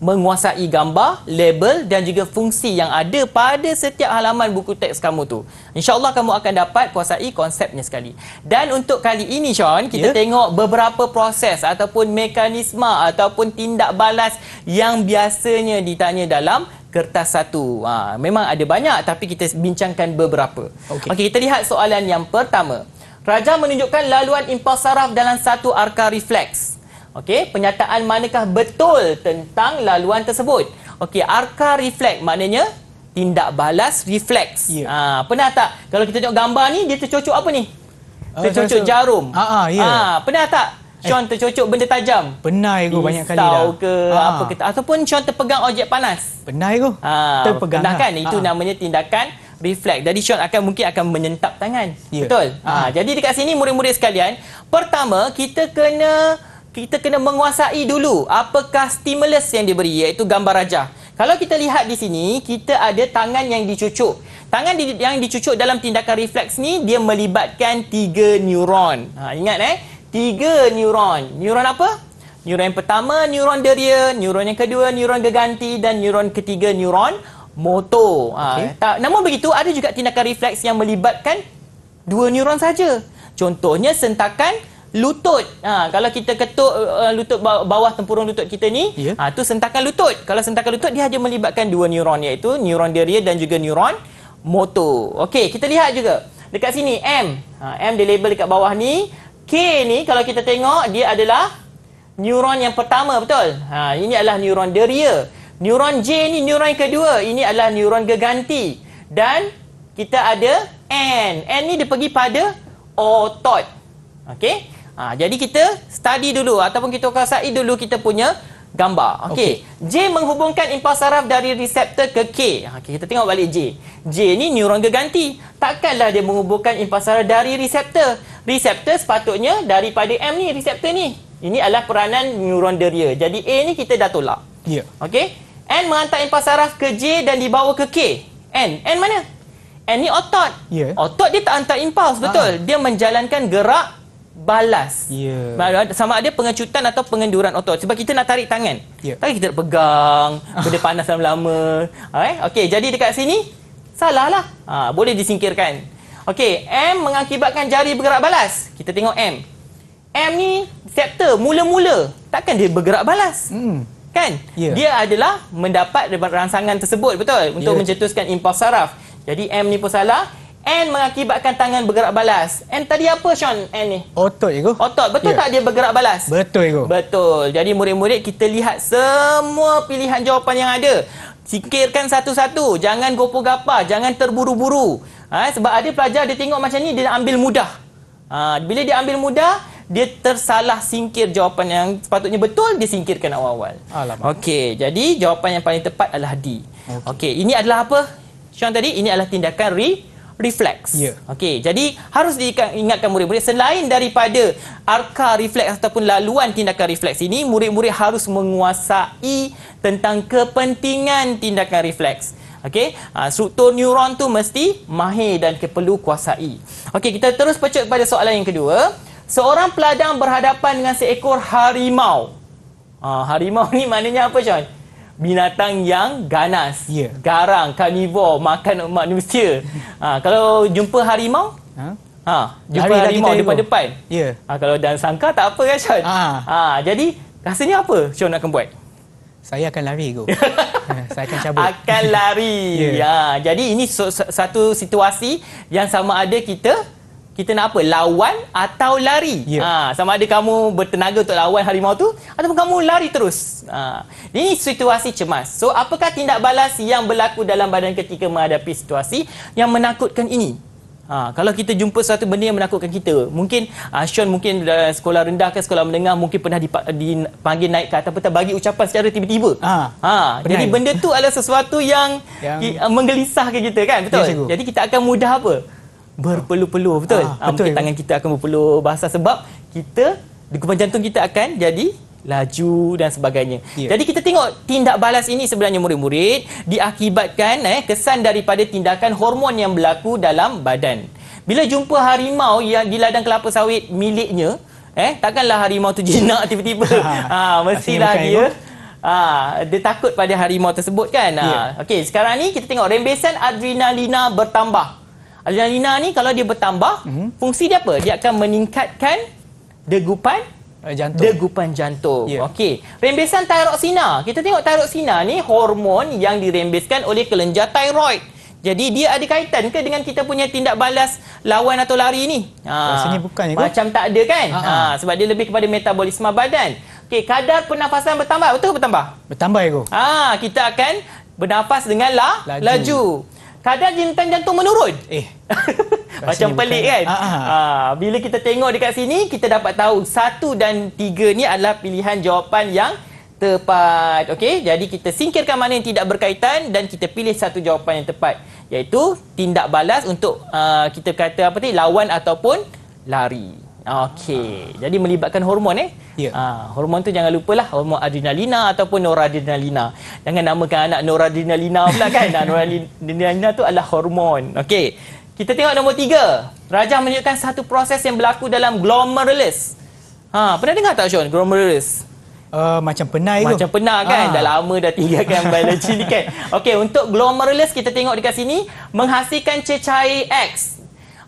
menguasai gambar, label dan juga fungsi yang ada pada setiap halaman buku teks kamu tu. InsyaAllah kamu akan dapat kuasai konsepnya sekali. Dan untuk kali ini Sean, kita yeah. tengok beberapa proses ataupun mekanisma ataupun tindak balas yang biasanya ditanya dalam kertas satu. Ha, memang ada banyak tapi kita bincangkan beberapa. Okey, okay, kita lihat soalan yang pertama. Raja menunjukkan laluan impuls saraf dalam satu arka refleks. Okey, penyataan manakah betul tentang laluan tersebut? Okey, arka refleks maknanya tindak balas refleks. Ah, ha, pernah tak kalau kita tengok gambar ni dia tercocok apa ni? Ah, tercocok uh, jarum. Ha ah, ya. Ha, pernah tak eh. Sean eh. tercocok benda tajam? Pernah aku banyak kali dah. Tahu ke ha. apa kita ataupun Sean terpegang objek panas? Pernah aku. Ha, terpegang. Pernah kan? Ha. Itu namanya tindakan Reflex, Jadi shot akan mungkin akan menyentap tangan. Yeah. Betul. Mm. Ha, jadi dekat sini murid-murid sekalian, pertama kita kena kita kena menguasai dulu apakah stimulus yang diberi iaitu gambar raja. Kalau kita lihat di sini, kita ada tangan yang dicucuk. Tangan di, yang dicucuk dalam tindakan refleks ni dia melibatkan tiga neuron. Ha, ingat eh, tiga neuron. Neuron apa? Neuron yang pertama neuron deria, neuron yang kedua neuron geganti dan neuron ketiga neuron motor. Ah, okay. Eh. tak. Namun begitu, ada juga tindakan refleks yang melibatkan dua neuron saja. Contohnya, sentakan lutut. Ha, kalau kita ketuk uh, lutut bawah tempurung lutut kita ni, yeah. Ya. ha, sentakan lutut. Kalau sentakan lutut, dia hanya melibatkan dua neuron iaitu neuron deria dan juga neuron motor. Okey, kita lihat juga. Dekat sini, M. Ha, M dia label dekat bawah ni. K ni, kalau kita tengok, dia adalah neuron yang pertama, betul? Ha, ini adalah neuron deria. Neuron J ni neuron yang kedua. Ini adalah neuron geganti. Dan kita ada N. N ni dia pergi pada otot. Okey. Ha, jadi kita study dulu ataupun kita kuasai dulu kita punya gambar. Okey. Okay. J menghubungkan impuls saraf dari reseptor ke K. Ha, okay, kita tengok balik J. J ni neuron geganti. Takkanlah dia menghubungkan impuls saraf dari reseptor. Reseptor sepatutnya daripada M ni reseptor ni. Ini adalah peranan neuron deria. Jadi A ni kita dah tolak. Ya. Yeah. Okey. N menghantar impuls saraf ke J dan dibawa ke K. N. N mana? N ni otot. Ya. Yeah. Otot dia tak hantar impuls, ah. betul? Ha. Dia menjalankan gerak balas. Ya. Yeah. Sama ada pengecutan atau pengenduran otot. Sebab kita nak tarik tangan. Yeah. Tapi kita nak pegang, benda panas lama-lama. Okey, okay. jadi dekat sini, salah lah. Ha, boleh disingkirkan. Okey, M mengakibatkan jari bergerak balas. Kita tengok M. M ni, septa, mula-mula. Takkan dia bergerak balas? Hmm kan yeah. dia adalah mendapat rangsangan tersebut betul untuk yeah. mencetuskan impuls saraf jadi M ni pun salah N mengakibatkan tangan bergerak balas N tadi apa Sean N ni otot ego otot betul yeah. tak dia bergerak balas betul ego betul jadi murid-murid kita lihat semua pilihan jawapan yang ada singkirkan satu-satu jangan gopoh gapa jangan terburu-buru ha? sebab ada pelajar dia tengok macam ni dia ambil mudah Ha, bila dia ambil mudah, dia tersalah singkir jawapan yang sepatutnya betul, dia singkirkan awal-awal. Okey, jadi jawapan yang paling tepat adalah D. Okey, okay, ini adalah apa? Sean tadi, ini adalah tindakan re refleks. Yeah. Okey, jadi harus diingatkan murid-murid selain daripada arka refleks ataupun laluan tindakan refleks ini, murid-murid harus menguasai tentang kepentingan tindakan refleks. Okey, ah, struktur neuron tu mesti mahir dan perlu kuasai. Okey, kita terus pecut pada soalan yang kedua. Seorang peladang berhadapan dengan seekor harimau. Ha, harimau ni maknanya apa, Sean? Binatang yang ganas, yeah. garang, karnivor, makan manusia. Ha, kalau jumpa harimau, ha? Ha, jumpa Hari harimau depan-depan. Yeah. Ya. Ha, kalau dan sangka, tak apa kan, Sean? Ha. Ha, jadi, rasanya apa Sean nak buat? saya akan lari go. Ya, saya akan cabut. Akan lari. yeah. Ya. Jadi ini so, so, satu situasi yang sama ada kita kita nak apa? Lawan atau lari. Yeah. Ha, sama ada kamu bertenaga untuk lawan harimau tu ataupun kamu lari terus. Ha, ini situasi cemas. So apakah tindak balas yang berlaku dalam badan ketika menghadapi situasi yang menakutkan ini? Ha, kalau kita jumpa satu benda yang menakutkan kita, mungkin uh, Sean mungkin dari sekolah rendah ke sekolah menengah mungkin pernah dipanggil naik ke atas bagi ucapan secara tiba-tiba. Ha. ha jadi benda tu adalah sesuatu yang, yang... Uh, menggelisahkan kita kan, betul? Ya, jadi kita akan mudah apa? Berpeluh-peluh, betul? Ha, ah, betul. Ha, mungkin ya. tangan kita akan berpeluh bahasa sebab kita degupan jantung kita akan jadi laju dan sebagainya. Yeah. Jadi kita tengok tindak balas ini sebenarnya murid-murid diakibatkan eh, kesan daripada tindakan hormon yang berlaku dalam badan. Bila jumpa harimau yang di ladang kelapa sawit miliknya, eh takkanlah harimau tu jinak tiba-tiba. ha mestilah dia Ah, dia takut pada harimau tersebut kan. Yeah. Ah, ya. okey, sekarang ni kita tengok rembesan adrenalina bertambah. Adrenalina ni kalau dia bertambah, mm-hmm. fungsi dia apa? Dia akan meningkatkan degupan Eh, jantung. Degupan jantung. Yeah. Okey. Rembesan tiroxina. Kita tengok tiroxina ni hormon yang dirembeskan oleh kelenjar tiroid. Jadi dia ada kaitan ke dengan kita punya tindak balas lawan atau lari ni? Ha. Sini bukan ya. Macam tak ada kan? Uh -huh. ha, sebab dia lebih kepada metabolisme badan. Okey, kadar pernafasan bertambah betul ke bertambah? Bertambah ego. Ha, kita akan bernafas dengan la laju. laju. Kadar jentan jantung menurun. Eh. Macam pelik kan? Ha, bila kita tengok dekat sini, kita dapat tahu satu dan tiga ni adalah pilihan jawapan yang tepat. Okey, jadi kita singkirkan mana yang tidak berkaitan dan kita pilih satu jawapan yang tepat. Iaitu tindak balas untuk uh, kita kata apa ni? lawan ataupun lari. Okey, jadi melibatkan hormon eh. Ya. Ha, hormon tu jangan lupalah hormon adrenalina ataupun noradrenalina. Jangan namakan anak noradrenalina pula kan. noradrenalina tu adalah hormon. Okey. Kita tengok nombor tiga. Rajah menunjukkan satu proses yang berlaku dalam glomerulus. Ha, pernah dengar tak Sean? Glomerulus. Uh, macam penai macam tu. Macam penai kan? Ha. Dah lama dah tinggalkan biologi ni kan? Okey, untuk glomerulus kita tengok dekat sini. Menghasilkan cecair X.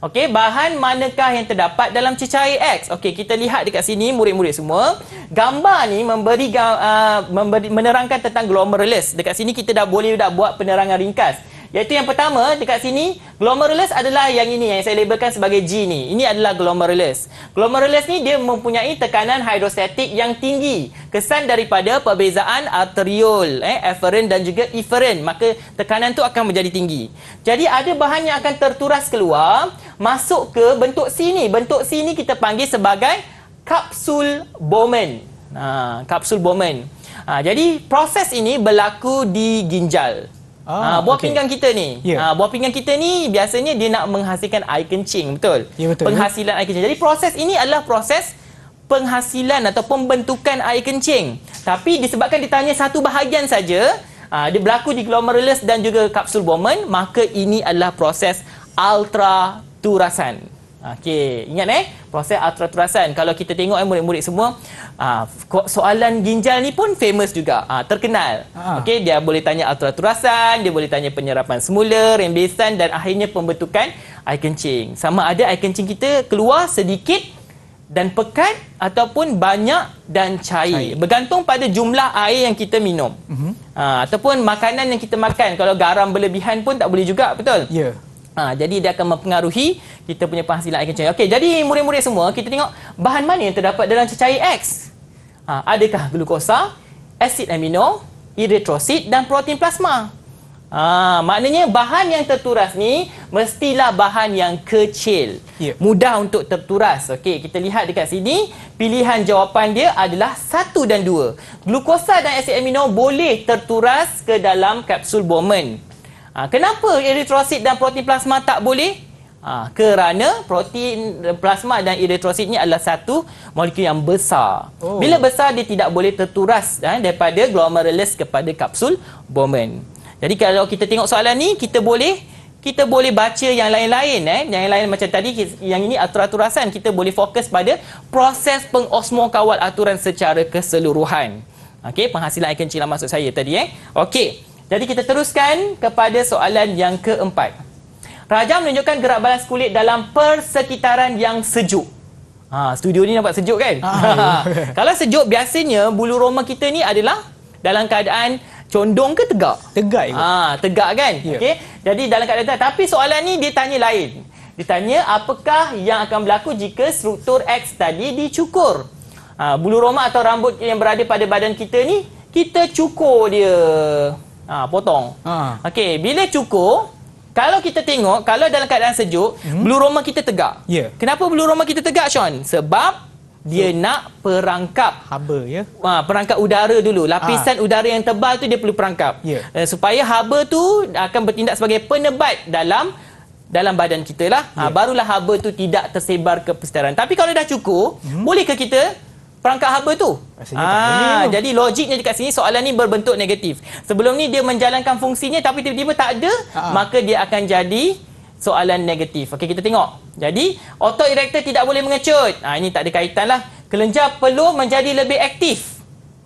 Okey, bahan manakah yang terdapat dalam cecair X? Okey, kita lihat dekat sini murid-murid semua. Gambar ni memberi, uh, memberi menerangkan tentang glomerulus. Dekat sini kita dah boleh dah buat penerangan ringkas. Iaitu yang pertama dekat sini, glomerulus adalah yang ini yang saya labelkan sebagai G ni. Ini adalah glomerulus. Glomerulus ni dia mempunyai tekanan hidrostatik yang tinggi. Kesan daripada perbezaan arteriol, eh, efferent dan juga efferent. Maka tekanan tu akan menjadi tinggi. Jadi ada bahan yang akan terturas keluar, masuk ke bentuk C ni. Bentuk C ni kita panggil sebagai kapsul Bowman. Ha, kapsul Bowman. Ha, jadi proses ini berlaku di ginjal. Ah, ha, buah okay. pinggang kita ni. Yeah. Ya. Ha, buah pinggang kita ni biasanya dia nak menghasilkan air kencing, betul? Yeah, betul. Penghasilan air kencing. Jadi proses ini adalah proses penghasilan atau pembentukan air kencing. Tapi disebabkan ditanya satu bahagian saja, ha, dia berlaku di glomerulus dan juga kapsul woman, maka ini adalah proses ultraturasan. Okey, ingat eh proses aturaturasan. Kalau kita tengok eh murid-murid semua, uh, soalan ginjal ni pun famous juga, uh, terkenal. Ah. Okey, dia boleh tanya aturaturasan, dia boleh tanya penyerapan semula, rembesan dan akhirnya pembentukan air kencing. Sama ada air kencing kita keluar sedikit dan pekat ataupun banyak dan cair. cair. Bergantung pada jumlah air yang kita minum. Uh-huh. Uh, ataupun makanan yang kita makan. Kalau garam berlebihan pun tak boleh juga, betul? Ya. Yeah. Ha, jadi dia akan mempengaruhi kita punya penghasilan air kencing. Okey, jadi murid-murid semua, kita tengok bahan mana yang terdapat dalam cecair X. Ha, adakah glukosa, asid amino, eritrosit dan protein plasma? Ha, maknanya bahan yang terturas ni mestilah bahan yang kecil. Yeah. Mudah untuk terturas. Okey, kita lihat dekat sini, pilihan jawapan dia adalah satu dan dua. Glukosa dan asid amino boleh terturas ke dalam kapsul Bowman. Ha, kenapa eritrosit dan protein plasma tak boleh? Ha, kerana protein plasma dan eritrosit ni adalah satu molekul yang besar. Oh. Bila besar, dia tidak boleh terturas ha, daripada glomerulus kepada kapsul Bowman. Jadi kalau kita tengok soalan ni, kita boleh kita boleh baca yang lain-lain eh yang lain-lain macam tadi yang ini atur aturasan kita boleh fokus pada proses pengosmo kawal aturan secara keseluruhan okey penghasilan ikan cila maksud saya tadi eh okey jadi kita teruskan kepada soalan yang keempat. Rajah menunjukkan gerak balas kulit dalam persekitaran yang sejuk. Ha, studio ni nampak sejuk kan? Ah, ha. ya. Kalau sejuk, biasanya bulu roma kita ni adalah dalam keadaan condong ke tegak? Tegak. Ha, tegak kan? Yeah. Okay. Jadi dalam keadaan tegak. Tapi soalan ni dia tanya lain. Dia tanya apakah yang akan berlaku jika struktur X tadi dicukur? Ha, bulu roma atau rambut yang berada pada badan kita ni, kita cukur dia. Ha, potong. Ha. Okey, bila cukur, kalau kita tengok, kalau dalam keadaan sejuk, hmm. bulu roma kita tegak. Yeah. Kenapa bulu roma kita tegak, Sean? Sebab dia so, nak perangkap haba ya. Ha, perangkap udara dulu. Lapisan ha. udara yang tebal tu dia perlu perangkap. Yeah. Ya. Uh, supaya haba tu akan bertindak sebagai penebat dalam dalam badan kita lah. Ha, yeah. barulah haba tu tidak tersebar ke persekitaran. Tapi kalau dah cukup, hmm. bolehkah kita perangkap haba tu. Ah, jadi logiknya dekat sini soalan ni berbentuk negatif. Sebelum ni dia menjalankan fungsinya tapi tiba-tiba tak ada, ha. maka dia akan jadi soalan negatif. Okey, kita tengok. Jadi, otot erector tidak boleh mengecut. Ah, ha, ini tak ada kaitan lah. Kelenjar peluh menjadi lebih aktif.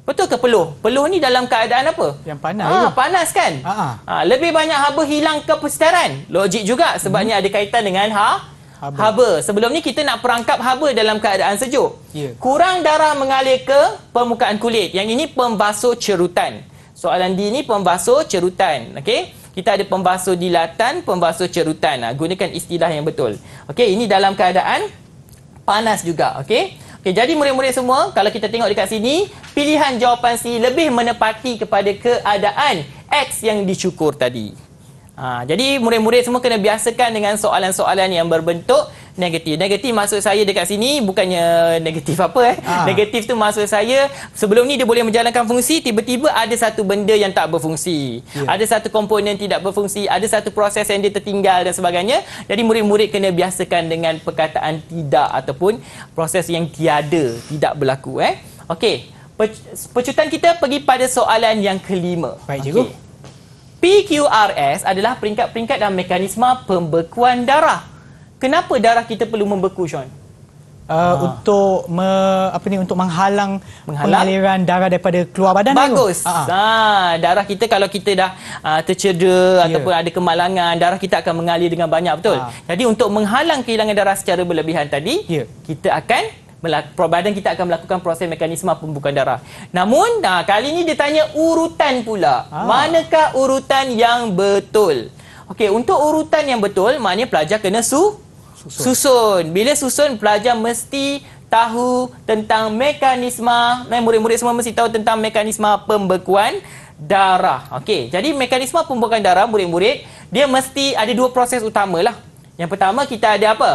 Betul ke peluh? Peluh ni dalam keadaan apa? Yang panas. ha, panas kan? Ha. Ha, lebih banyak haba hilang ke kepusatan. Logik juga sebabnya hmm. ada kaitan dengan ha haba. haba. Sebelum ni kita nak perangkap haba dalam keadaan sejuk. Yeah. Kurang darah mengalir ke permukaan kulit. Yang ini pembasuh cerutan. Soalan D ni pembasuh cerutan. Okey. Kita ada pembasuh dilatan, pembasuh cerutan. Ha, gunakan istilah yang betul. Okey, ini dalam keadaan panas juga. Okey. Okey, jadi murid-murid semua, kalau kita tengok dekat sini, pilihan jawapan C lebih menepati kepada keadaan X yang dicukur tadi. Ha, jadi murid-murid semua kena biasakan dengan soalan-soalan yang berbentuk negatif. Negatif maksud saya dekat sini bukannya negatif apa eh. Ha. Negatif tu maksud saya sebelum ni dia boleh menjalankan fungsi, tiba-tiba ada satu benda yang tak berfungsi. Yeah. Ada satu komponen tidak berfungsi, ada satu proses yang dia tertinggal dan sebagainya. Jadi murid-murid kena biasakan dengan perkataan tidak ataupun proses yang tiada, tidak berlaku eh. Okey. Pecutan kita pergi pada soalan yang kelima. Baik cikgu. Okay. PQRS adalah peringkat-peringkat dalam mekanisme pembekuan darah. Kenapa darah kita perlu membeku, Sean? Uh, ah. untuk me, apa ni untuk menghalang, menghalang pengaliran darah daripada keluar badan bagus ha, darah kita kalau kita dah uh, tercedera yeah. ataupun ada kemalangan darah kita akan mengalir dengan banyak betul ha. jadi untuk menghalang kehilangan darah secara berlebihan tadi yeah. kita akan badan kita akan melakukan proses mekanisme pembukaan darah. Namun, nah, kali ini dia tanya urutan pula. Ha. Manakah urutan yang betul? Okey, untuk urutan yang betul, maknanya pelajar kena su susun. susun. Bila susun, pelajar mesti tahu tentang mekanisme, nah, eh, murid-murid semua mesti tahu tentang mekanisme pembekuan darah. Okey, jadi mekanisme pembekuan darah, murid-murid, dia mesti ada dua proses utamalah. Yang pertama, kita ada apa?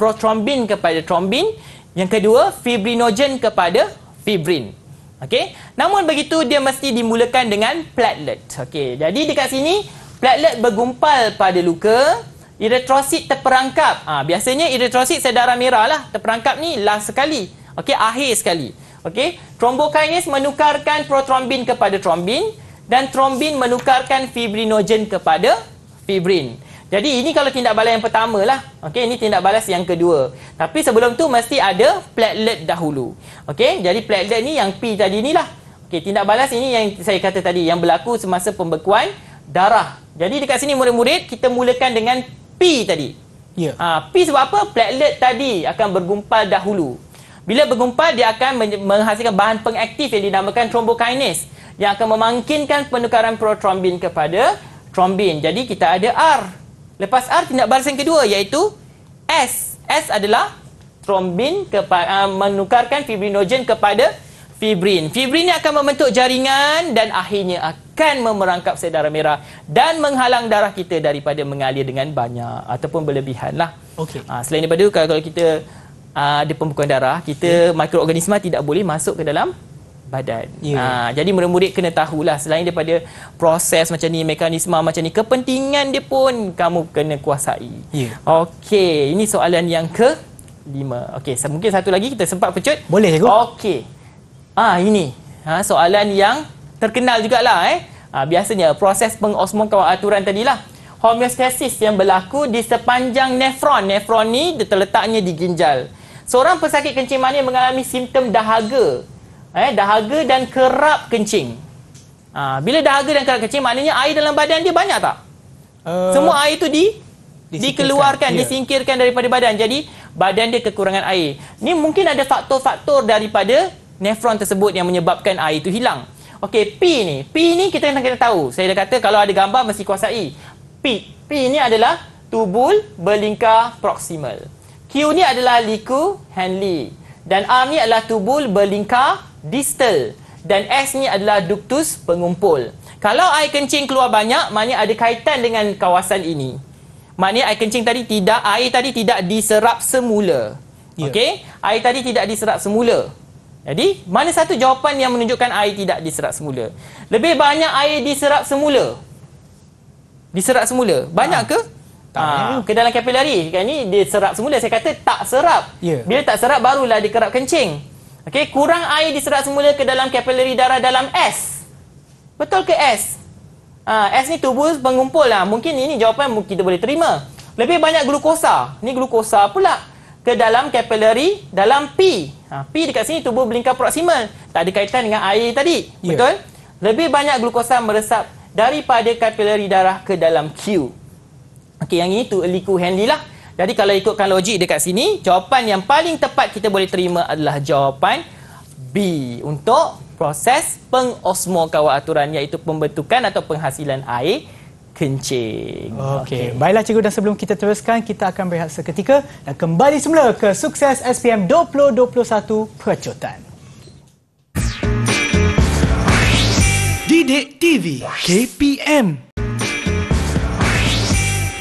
Prothrombin kepada trombin. Yang kedua, fibrinogen kepada fibrin. Okey. Namun begitu dia mesti dimulakan dengan platelet. Okey. Jadi dekat sini platelet bergumpal pada luka, eritrosit terperangkap. Ah ha, biasanya eritrosit sedarah merah lah. Terperangkap ni last sekali. Okey, akhir sekali. Okey. Trombokinase menukarkan protrombin kepada trombin dan trombin menukarkan fibrinogen kepada fibrin. Jadi ini kalau tindak balas yang pertama lah. Okey, ini tindak balas yang kedua. Tapi sebelum tu mesti ada platelet dahulu. Okey, jadi platelet ni yang P tadi ni lah. Okey, tindak balas ini yang saya kata tadi yang berlaku semasa pembekuan darah. Jadi dekat sini murid-murid kita mulakan dengan P tadi. Ya. Yeah. Ha, P sebab apa? Platelet tadi akan bergumpal dahulu. Bila bergumpal dia akan menghasilkan bahan pengaktif yang dinamakan trombokinis yang akan memangkinkan penukaran protrombin kepada trombin. Jadi kita ada R. Lepas R, tindak balas yang kedua iaitu S. S adalah trombin kepada, uh, menukarkan fibrinogen kepada fibrin. Fibrin ini akan membentuk jaringan dan akhirnya akan memerangkap sel darah merah dan menghalang darah kita daripada mengalir dengan banyak ataupun berlebihan. Lah. Okay. Uh, ah, selain daripada itu, kalau, kalau kita uh, ada pembekuan darah, kita yeah. mikroorganisma tidak boleh masuk ke dalam badan. Yeah. Ya. Ha, jadi murid-murid kena tahulah selain daripada proses macam ni, mekanisme macam ni, kepentingan dia pun kamu kena kuasai. Yeah. Okey, ini soalan yang ke lima. Okey, mungkin satu lagi kita sempat pecut. Boleh, cikgu. Okey. Ah, ha, ini. Ha, soalan yang terkenal jugalah eh. Ha, biasanya proses pengosmo kawan aturan tadilah. Homeostasis yang berlaku di sepanjang nefron. Nefron ni terletaknya di ginjal. Seorang pesakit kencing manis mengalami simptom dahaga eh, dahaga dan kerap kencing. Ha, bila dahaga dan kerap kencing maknanya air dalam badan dia banyak tak? Uh, Semua air itu di dikeluarkan, yeah. disingkirkan daripada badan. Jadi badan dia kekurangan air. Ini mungkin ada faktor-faktor daripada nefron tersebut yang menyebabkan air itu hilang. Okey, P ni. P ni kita nak kena tahu. Saya dah kata kalau ada gambar mesti kuasai. P. P ni adalah tubul berlingkar proximal. Q ni adalah liku Henle. Dan R ni adalah tubul berlingkar distal dan S ni adalah ductus pengumpul. Kalau air kencing keluar banyak, maknanya ada kaitan dengan kawasan ini. Maknanya air kencing tadi tidak air tadi tidak diserap semula. Yeah. Okey? Air tadi tidak diserap semula. Jadi, mana satu jawapan yang menunjukkan air tidak diserap semula? Lebih banyak air diserap semula. Diserap semula. Banyak ah. ke? Tak ha, ke dalam kapilari. Kan ni dia serap semula. Saya kata tak serap. Yeah. Bila tak serap barulah dia kerap kencing. Okey, kurang air diserap semula ke dalam kapileri darah dalam S. Betul ke S? Ha, S ni tubuh pengumpul lah. Mungkin ini jawapan kita boleh terima. Lebih banyak glukosa. Ni glukosa pula ke dalam kapileri dalam P. Ha, P dekat sini tubuh berlingkar proximal. Tak ada kaitan dengan air tadi. Yeah. Betul? Lebih banyak glukosa meresap daripada kapileri darah ke dalam Q. Okey, yang ini tu liku handy lah. Jadi kalau ikutkan logik dekat sini, jawapan yang paling tepat kita boleh terima adalah jawapan B untuk proses pengosmo kawat aturan iaitu pembentukan atau penghasilan air kencing. Okey, okay. baiklah cikgu dan sebelum kita teruskan, kita akan berehat seketika dan kembali semula ke sukses SPM 2021 Percutan. Didik TV KPM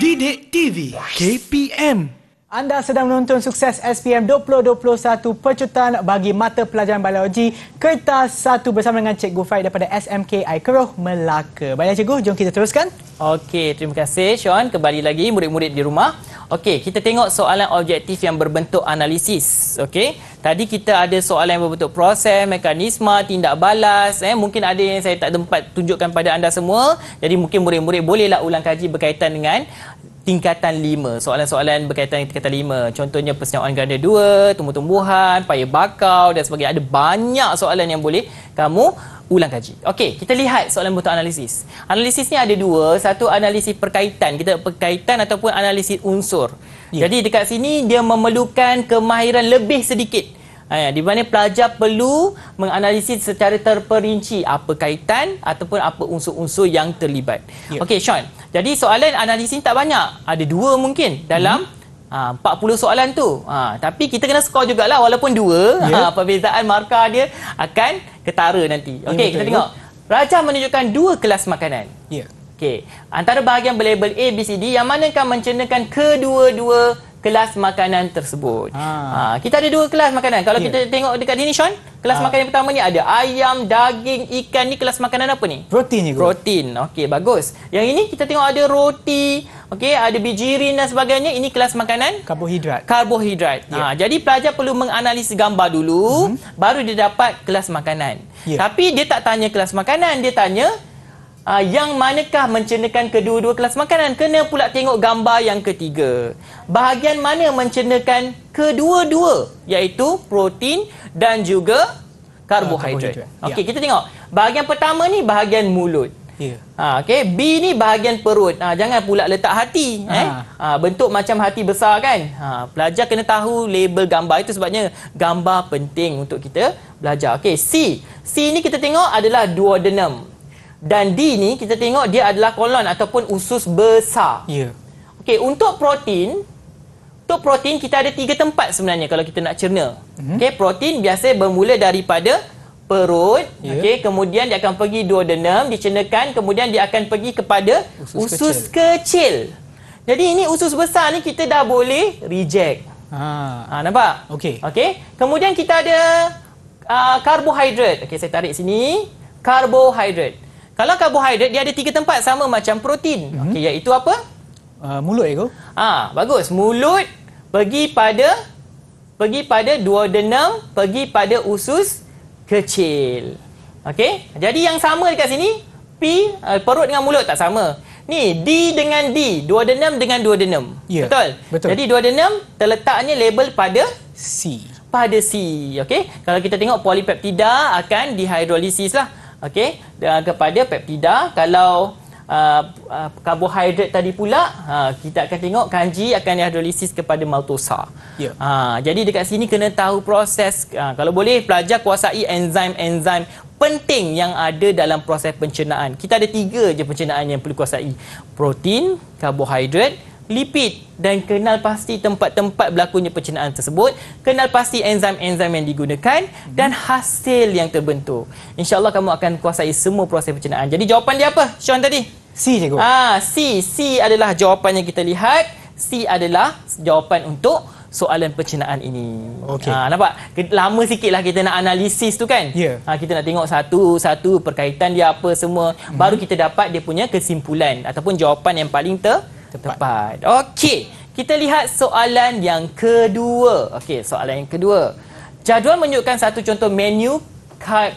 Didik TV KPM. Anda sedang menonton sukses SPM 2021 pecutan bagi Mata Pelajaran Biologi Kertas 1 bersama dengan Cikgu Faik daripada SMK Aikeroh Melaka. Baiklah Cikgu, jom kita teruskan. Okey, terima kasih Sean. Kembali lagi murid-murid di rumah. Okey, kita tengok soalan objektif yang berbentuk analisis. Okey, tadi kita ada soalan yang berbentuk proses, mekanisme, tindak balas. Eh, mungkin ada yang saya tak tempat tunjukkan pada anda semua. Jadi mungkin murid-murid bolehlah ulang kaji berkaitan dengan tingkatan lima, Soalan-soalan berkaitan dengan tingkatan lima. Contohnya persenyawaan ganda dua, tumbuh-tumbuhan, paya bakau dan sebagainya. Ada banyak soalan yang boleh kamu ulang kaji. Okey, kita lihat soalan butuh analisis. Analisis ni ada dua, satu analisis perkaitan, kita perkaitan ataupun analisis unsur. Yeah. Jadi dekat sini dia memerlukan kemahiran lebih sedikit. Ha, ya, di mana pelajar perlu menganalisis secara terperinci apa kaitan ataupun apa unsur-unsur yang terlibat. Yeah. Okey, Sean. Jadi soalan analisis ni tak banyak. Ada dua mungkin dalam mm-hmm. Ha, 40 soalan tu ha, Tapi kita kena skor jugalah Walaupun dua yeah. ha, Perbezaan markah dia Akan ketara nanti. Okey, kita tengok. Raja menunjukkan dua kelas makanan. Ya. Yeah. Okey, antara bahagian label A, B, C, D yang mana kau mencernakan kedua-dua kelas makanan tersebut. Ha. Ha, kita ada dua kelas makanan. Kalau yeah. kita tengok dekat sini, Sean, kelas ha. makanan pertama ni ada ayam, daging, ikan ni kelas makanan apa ni? Protein je. Protein. Okey, bagus. Yang ini kita tengok ada roti, okey, ada bijirin dan sebagainya. Ini kelas makanan? Karbohidrat. Karbohidrat. Yeah. Ha, ya. jadi pelajar perlu menganalisis gambar dulu, mm-hmm. baru dia dapat kelas makanan. Yeah. Tapi dia tak tanya kelas makanan, dia tanya... Uh, yang manakah mencernakan kedua-dua kelas makanan? Kena pula tengok gambar yang ketiga. Bahagian mana mencernakan kedua-dua? Iaitu protein dan juga karbohidrat. Ah, okey, yeah. kita tengok. Bahagian pertama ni bahagian mulut. Yeah. Ya. okay. B ni bahagian perut. Uh, jangan pula letak hati. Eh? Uh. bentuk macam hati besar kan? Uh, pelajar kena tahu label gambar. Itu sebabnya gambar penting untuk kita belajar. Okey, C. C ni kita tengok adalah duodenum dan D ni kita tengok dia adalah kolon ataupun usus besar. Ya. Yeah. Okey, untuk protein, untuk protein kita ada tiga tempat sebenarnya kalau kita nak cerna. Mm-hmm. Okey, protein biasa bermula daripada perut, yeah. okey, kemudian dia akan pergi duodenum, dicernakan, kemudian dia akan pergi kepada usus, usus kecil. kecil. Jadi ini usus besar ni kita dah boleh reject. Ha. Ha nampak? Okey. Okey. Kemudian kita ada uh, karbohidrat. Okey, saya tarik sini. Karbohidrat. Kalau karbohidrat, dia ada tiga tempat sama macam protein. Mm -hmm. okay, iaitu apa? Uh, mulut, Eko. Ah, bagus. Mulut pergi pada pergi pada dua duodenum, pergi pada usus kecil. Okey? Jadi yang sama dekat sini, P, uh, perut dengan mulut tak sama. Ni, D dengan D. dua Duodenum dengan duodenum. Yeah, betul? betul? Jadi dua duodenum terletaknya label pada C. Pada C. Okey? Kalau kita tengok polipeptida akan dihidrolisis lah okey dan kepada peptida kalau uh, uh karbohidrat tadi pula uh, kita akan tengok kanji akan hidrolisis kepada maltosa ya uh, jadi dekat sini kena tahu proses uh, kalau boleh pelajar kuasai enzim-enzim penting yang ada dalam proses pencernaan kita ada tiga je pencernaan yang perlu kuasai protein karbohidrat lipid dan kenal pasti tempat-tempat berlakunya pencernaan tersebut, kenal pasti enzim-enzim yang digunakan hmm. dan hasil yang terbentuk. InsyaAllah kamu akan kuasai semua proses pencernaan. Jadi jawapan dia apa, Sean tadi? C, cikgu. Ah, C. C adalah jawapan yang kita lihat. C adalah jawapan untuk soalan pencernaan ini. Okay. Ha, ah, nampak? Lama sikitlah kita nak analisis tu kan? Yeah. Ya. Ha, kita nak tengok satu-satu perkaitan dia apa semua. Mm -hmm. Baru kita dapat dia punya kesimpulan ataupun jawapan yang paling ter Tepat. Okey, kita lihat soalan yang kedua. Okey, soalan yang kedua. Jadual menunjukkan satu contoh menu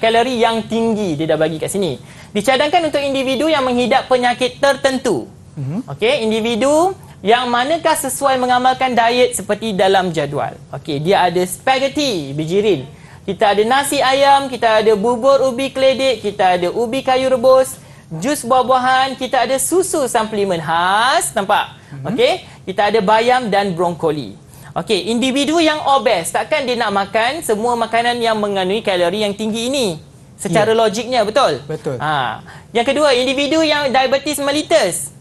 kalori yang tinggi dia dah bagi kat sini. Dicadangkan untuk individu yang menghidap penyakit tertentu. Mhm. Okey, individu yang manakah sesuai mengamalkan diet seperti dalam jadual. Okey, dia ada spaghetti, bijirin. Kita ada nasi ayam, kita ada bubur ubi keledek, kita ada ubi kayu rebus jus buah-buahan, kita ada susu suplemen khas, nampak? Mm-hmm. Okey, kita ada bayam dan brokoli. Okey, individu yang obes takkan dia nak makan semua makanan yang mengandungi kalori yang tinggi ini. Secara yeah. logiknya betul? Betul. Ha. Yang kedua, individu yang diabetes mellitus.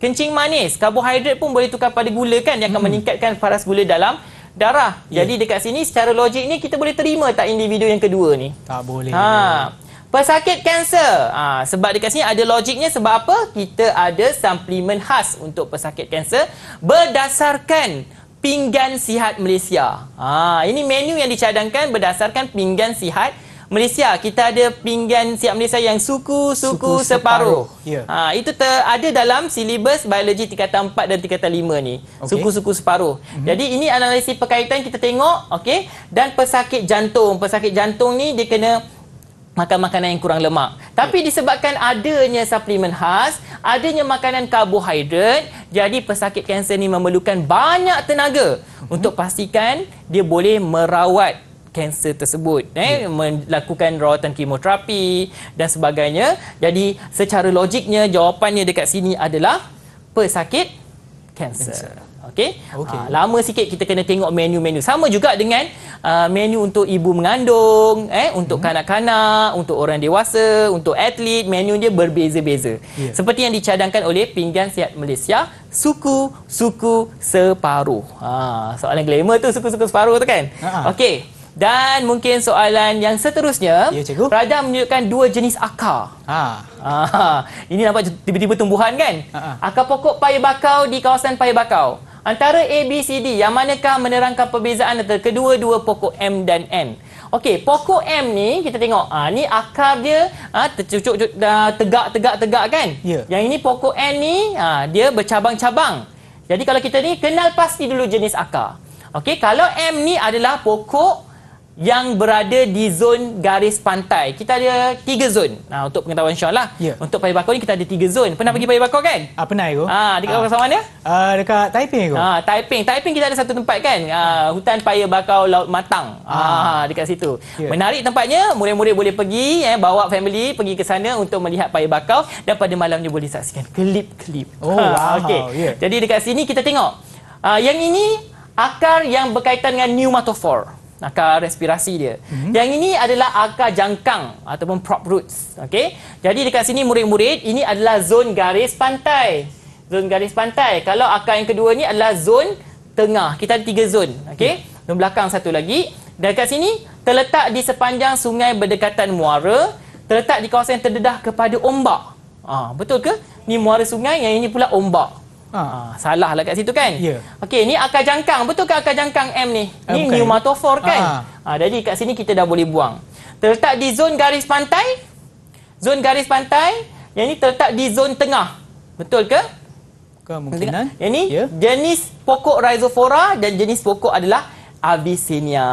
Kencing manis, karbohidrat pun boleh tukar pada gula kan yang akan mm-hmm. meningkatkan paras gula dalam darah. Yeah. Jadi dekat sini secara logik ni kita boleh terima tak individu yang kedua ni? Tak boleh. Ha. Boleh. Pesakit kanser. Ha, sebab dekat sini ada logiknya sebab apa? Kita ada suplemen khas untuk pesakit kanser berdasarkan pinggan sihat Malaysia. Ha, ini menu yang dicadangkan berdasarkan pinggan sihat Malaysia. Kita ada pinggan sihat Malaysia yang suku-suku separuh. separuh. Yeah. Ha, itu ada dalam silibus biologi tingkatan 4 dan tingkatan 5 ni. Okay. Suku-suku separuh. Mm-hmm. Jadi ini analisis perkaitan kita tengok. Okay? Dan pesakit jantung. Pesakit jantung ni dia kena makan makanan yang kurang lemak. Tapi yeah. disebabkan adanya suplemen khas, adanya makanan karbohidrat, jadi pesakit kanser ni memerlukan banyak tenaga hmm untuk pastikan dia boleh merawat kanser tersebut eh yeah. melakukan rawatan kemoterapi dan sebagainya. Jadi secara logiknya jawapannya dekat sini adalah pesakit kanser. kanser. Okey. Okay. Uh, ah, lama sikit kita kena tengok menu-menu. Sama juga dengan uh, menu untuk ibu mengandung, eh untuk hmm. kanak-kanak, untuk orang dewasa, untuk atlet, menu dia berbeza-beza. Yeah. Seperti yang dicadangkan oleh Pinggan Sihat Malaysia, suku-suku separuh. Ha, soalan glamour tu suku-suku separuh tu kan? Uh-huh. Okey. Dan mungkin soalan yang seterusnya, ya, Radha menunjukkan dua jenis akar. Ha. Ha. Ini nampak tiba-tiba tumbuhan kan? Ha. Akar pokok paya bakau di kawasan paya bakau. Antara A, B, C, D Yang manakah menerangkan perbezaan antara kedua-dua pokok M dan N Okey, pokok M ni kita tengok ha, Ni akar dia ha, tercucuk tegak-tegak-tegak kan yeah. Yang ini pokok N ni ha, dia bercabang-cabang Jadi kalau kita ni kenal pasti dulu jenis akar Okey, kalau M ni adalah pokok yang berada di zon garis pantai. Kita ada tiga zon. Nah, untuk pengetahuan Sean lah. Yeah. Untuk Paya Bakau ni kita ada tiga zon. Pernah hmm. pergi Paya Bakau kan? Ah, pernah Ego. Ah, dekat ah. kawasan mana? Ah, dekat Taiping Ego. Ah, Taiping. Taiping kita ada satu tempat kan? Ah, hmm. hutan Paya Bakau Laut Matang. Ah, ah dekat situ. Yeah. Menarik tempatnya. Murid-murid boleh pergi. Eh, bawa family pergi ke sana untuk melihat Paya Bakau. Dan pada malamnya boleh saksikan kelip kelip. Oh, ah, wow. Okay. Yeah. Jadi dekat sini kita tengok. Ah, yang ini akar yang berkaitan dengan pneumatophore akar respirasi dia. Hmm. Yang ini adalah akar jangkang ataupun prop roots. Okay. Jadi dekat sini murid-murid, ini adalah zon garis pantai. Zon garis pantai. Kalau akar yang kedua ni adalah zon tengah. Kita ada tiga zon. Okey. Hmm. belakang satu lagi. Dan dekat sini terletak di sepanjang sungai berdekatan muara, terletak di kawasan yang terdedah kepada ombak. Ah, betul ke? Ni muara sungai, yang ini pula ombak. Ha, ha. salah lah kat situ kan? Ya. Yeah. Okey, ni akar jangkang. Betul ke akar jangkang M ni? Eh, ni okay. pneumatophore kan? Ha. ha. Jadi kat sini kita dah boleh buang. Terletak di zon garis pantai. Zon garis pantai. Yang ni terletak di zon tengah. Betul ke? Kemungkinan. Yang ni yeah. jenis pokok rhizophora dan jenis pokok adalah Abyssinia.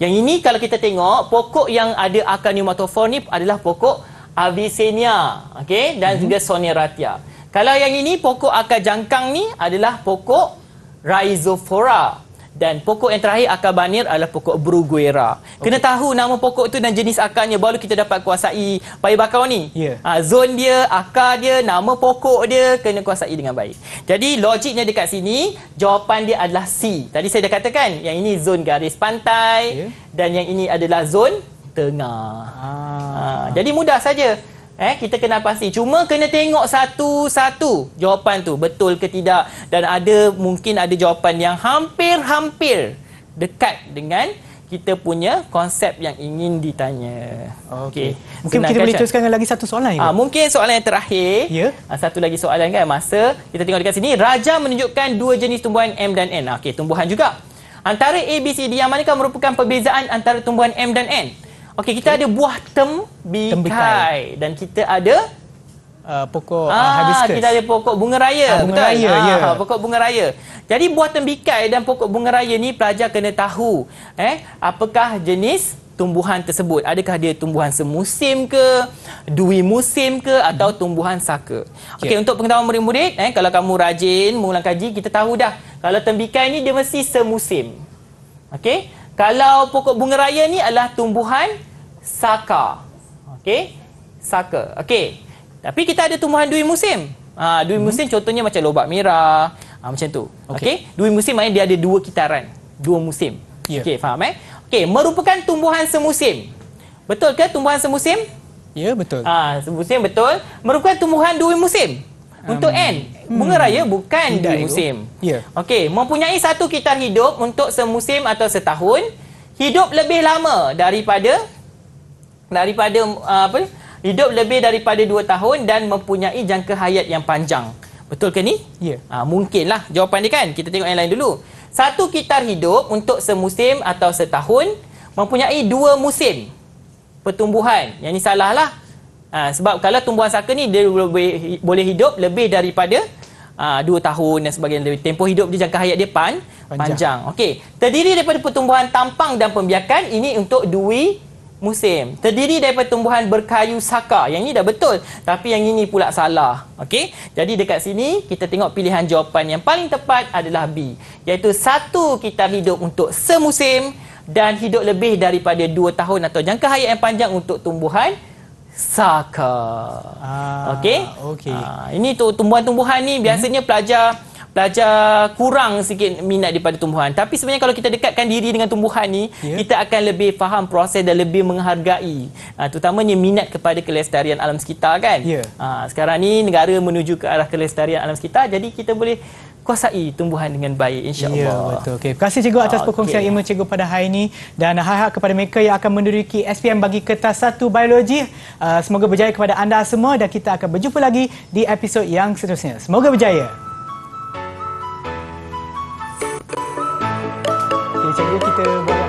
Yang ini kalau kita tengok, pokok yang ada akar pneumatophore ni adalah pokok Abyssinia. Okey, dan mm -hmm. juga Soneratia. Kalau yang ini pokok akar jangkang ni adalah pokok rhizophora dan pokok yang terakhir akar banir adalah pokok bruguera. Kena tahu nama pokok tu dan jenis akarnya baru kita dapat kuasai paya bakau ni. Yeah. Ha, zon dia, akar dia, nama pokok dia kena kuasai dengan baik. Jadi logiknya dekat sini, jawapan dia adalah C. Tadi saya dah katakan yang ini zon garis pantai yeah. dan yang ini adalah zon tengah. Ah. Ha, jadi mudah saja. Eh, kita kena pasti. Cuma kena tengok satu-satu jawapan tu betul ke tidak dan ada mungkin ada jawapan yang hampir-hampir dekat dengan kita punya konsep yang ingin ditanya. Okey. Okay. Mungkin Senangkan kita boleh teruskan dengan lagi satu soalan. Ah, mungkin soalan yang terakhir. Yeah. Ya. Satu lagi soalan kan masa kita tengok dekat sini raja menunjukkan dua jenis tumbuhan M dan N. Ah, okey, tumbuhan juga. Antara A B C D yang manakah merupakan perbezaan antara tumbuhan M dan N? Okey, kita okay. ada buah tem bikai, dan kita ada uh, pokok uh, ah, hibiscus. Kita ada pokok bunga raya. Ah, bunga raya, ah, ya. Pokok bunga raya. Jadi buah tem bikai dan pokok bunga raya ni pelajar kena tahu eh apakah jenis tumbuhan tersebut. Adakah dia tumbuhan semusim ke, dui musim ke atau hmm. tumbuhan saka. Okey, okay, ya. untuk pengetahuan murid-murid, eh, kalau kamu rajin mengulang kaji, kita tahu dah. Kalau tembikai ni dia mesti semusim. Okey? Kalau pokok bunga raya ni adalah tumbuhan saka. Okey? Saka. Okey. Tapi kita ada tumbuhan dui musim. Ha, dui hmm. musim contohnya macam lobak merah. Ha, macam tu. Okey? Okay? Dui musim maknanya dia ada dua kitaran. Dua musim. Yeah. Okey, faham eh? Okey, merupakan tumbuhan semusim. Betul ke tumbuhan semusim? Ya, yeah, betul. Ha, semusim betul. Merupakan tumbuhan dui musim. Untuk um, N, um, bunga raya bukan di musim. Ya. Yeah. Okey, mempunyai satu kitar hidup untuk semusim atau setahun. Hidup lebih lama daripada daripada uh, apa hidup lebih daripada 2 tahun dan mempunyai jangka hayat yang panjang. Betul ke ni? Ya. Yeah. Uh, mungkinlah jawapan dia kan. Kita tengok yang lain dulu. Satu kitar hidup untuk semusim atau setahun mempunyai dua musim pertumbuhan. Yang ni salah lah. Uh, ah, sebab kalau tumbuhan saka ni dia boleh, hidup lebih daripada uh, dua tahun dan sebagainya. Tempoh hidup dia jangka hayat dia pan, panjang. panjang. Okey. Terdiri daripada pertumbuhan tampang dan pembiakan. Ini untuk dui musim. Terdiri daripada tumbuhan berkayu saka. Yang ini dah betul. Tapi yang ini pula salah. Okey. Jadi dekat sini kita tengok pilihan jawapan yang paling tepat adalah B. Iaitu satu kita hidup untuk semusim dan hidup lebih daripada dua tahun atau jangka hayat yang panjang untuk tumbuhan saka. Ah, Okey. Okay. Ah, ini tumbuhan-tumbuhan ni biasanya hmm. pelajar belajar kurang sikit minat daripada tumbuhan. Tapi sebenarnya kalau kita dekatkan diri dengan tumbuhan ni, yeah. kita akan lebih faham proses dan lebih menghargai uh, terutamanya minat kepada kelestarian alam sekitar kan. Yeah. Ya. Uh, sekarang ni negara menuju ke arah kelestarian alam sekitar jadi kita boleh kuasai tumbuhan dengan baik insyaAllah. Ya betul. Okay. Terima kasih cikgu atas okay. Ah, perkongsian ilmu cikgu pada hari ini dan harap kepada mereka yang akan menduduki SPM bagi kertas satu biologi. Uh, semoga berjaya kepada anda semua dan kita akan berjumpa lagi di episod yang seterusnya. Semoga berjaya. Chayuki te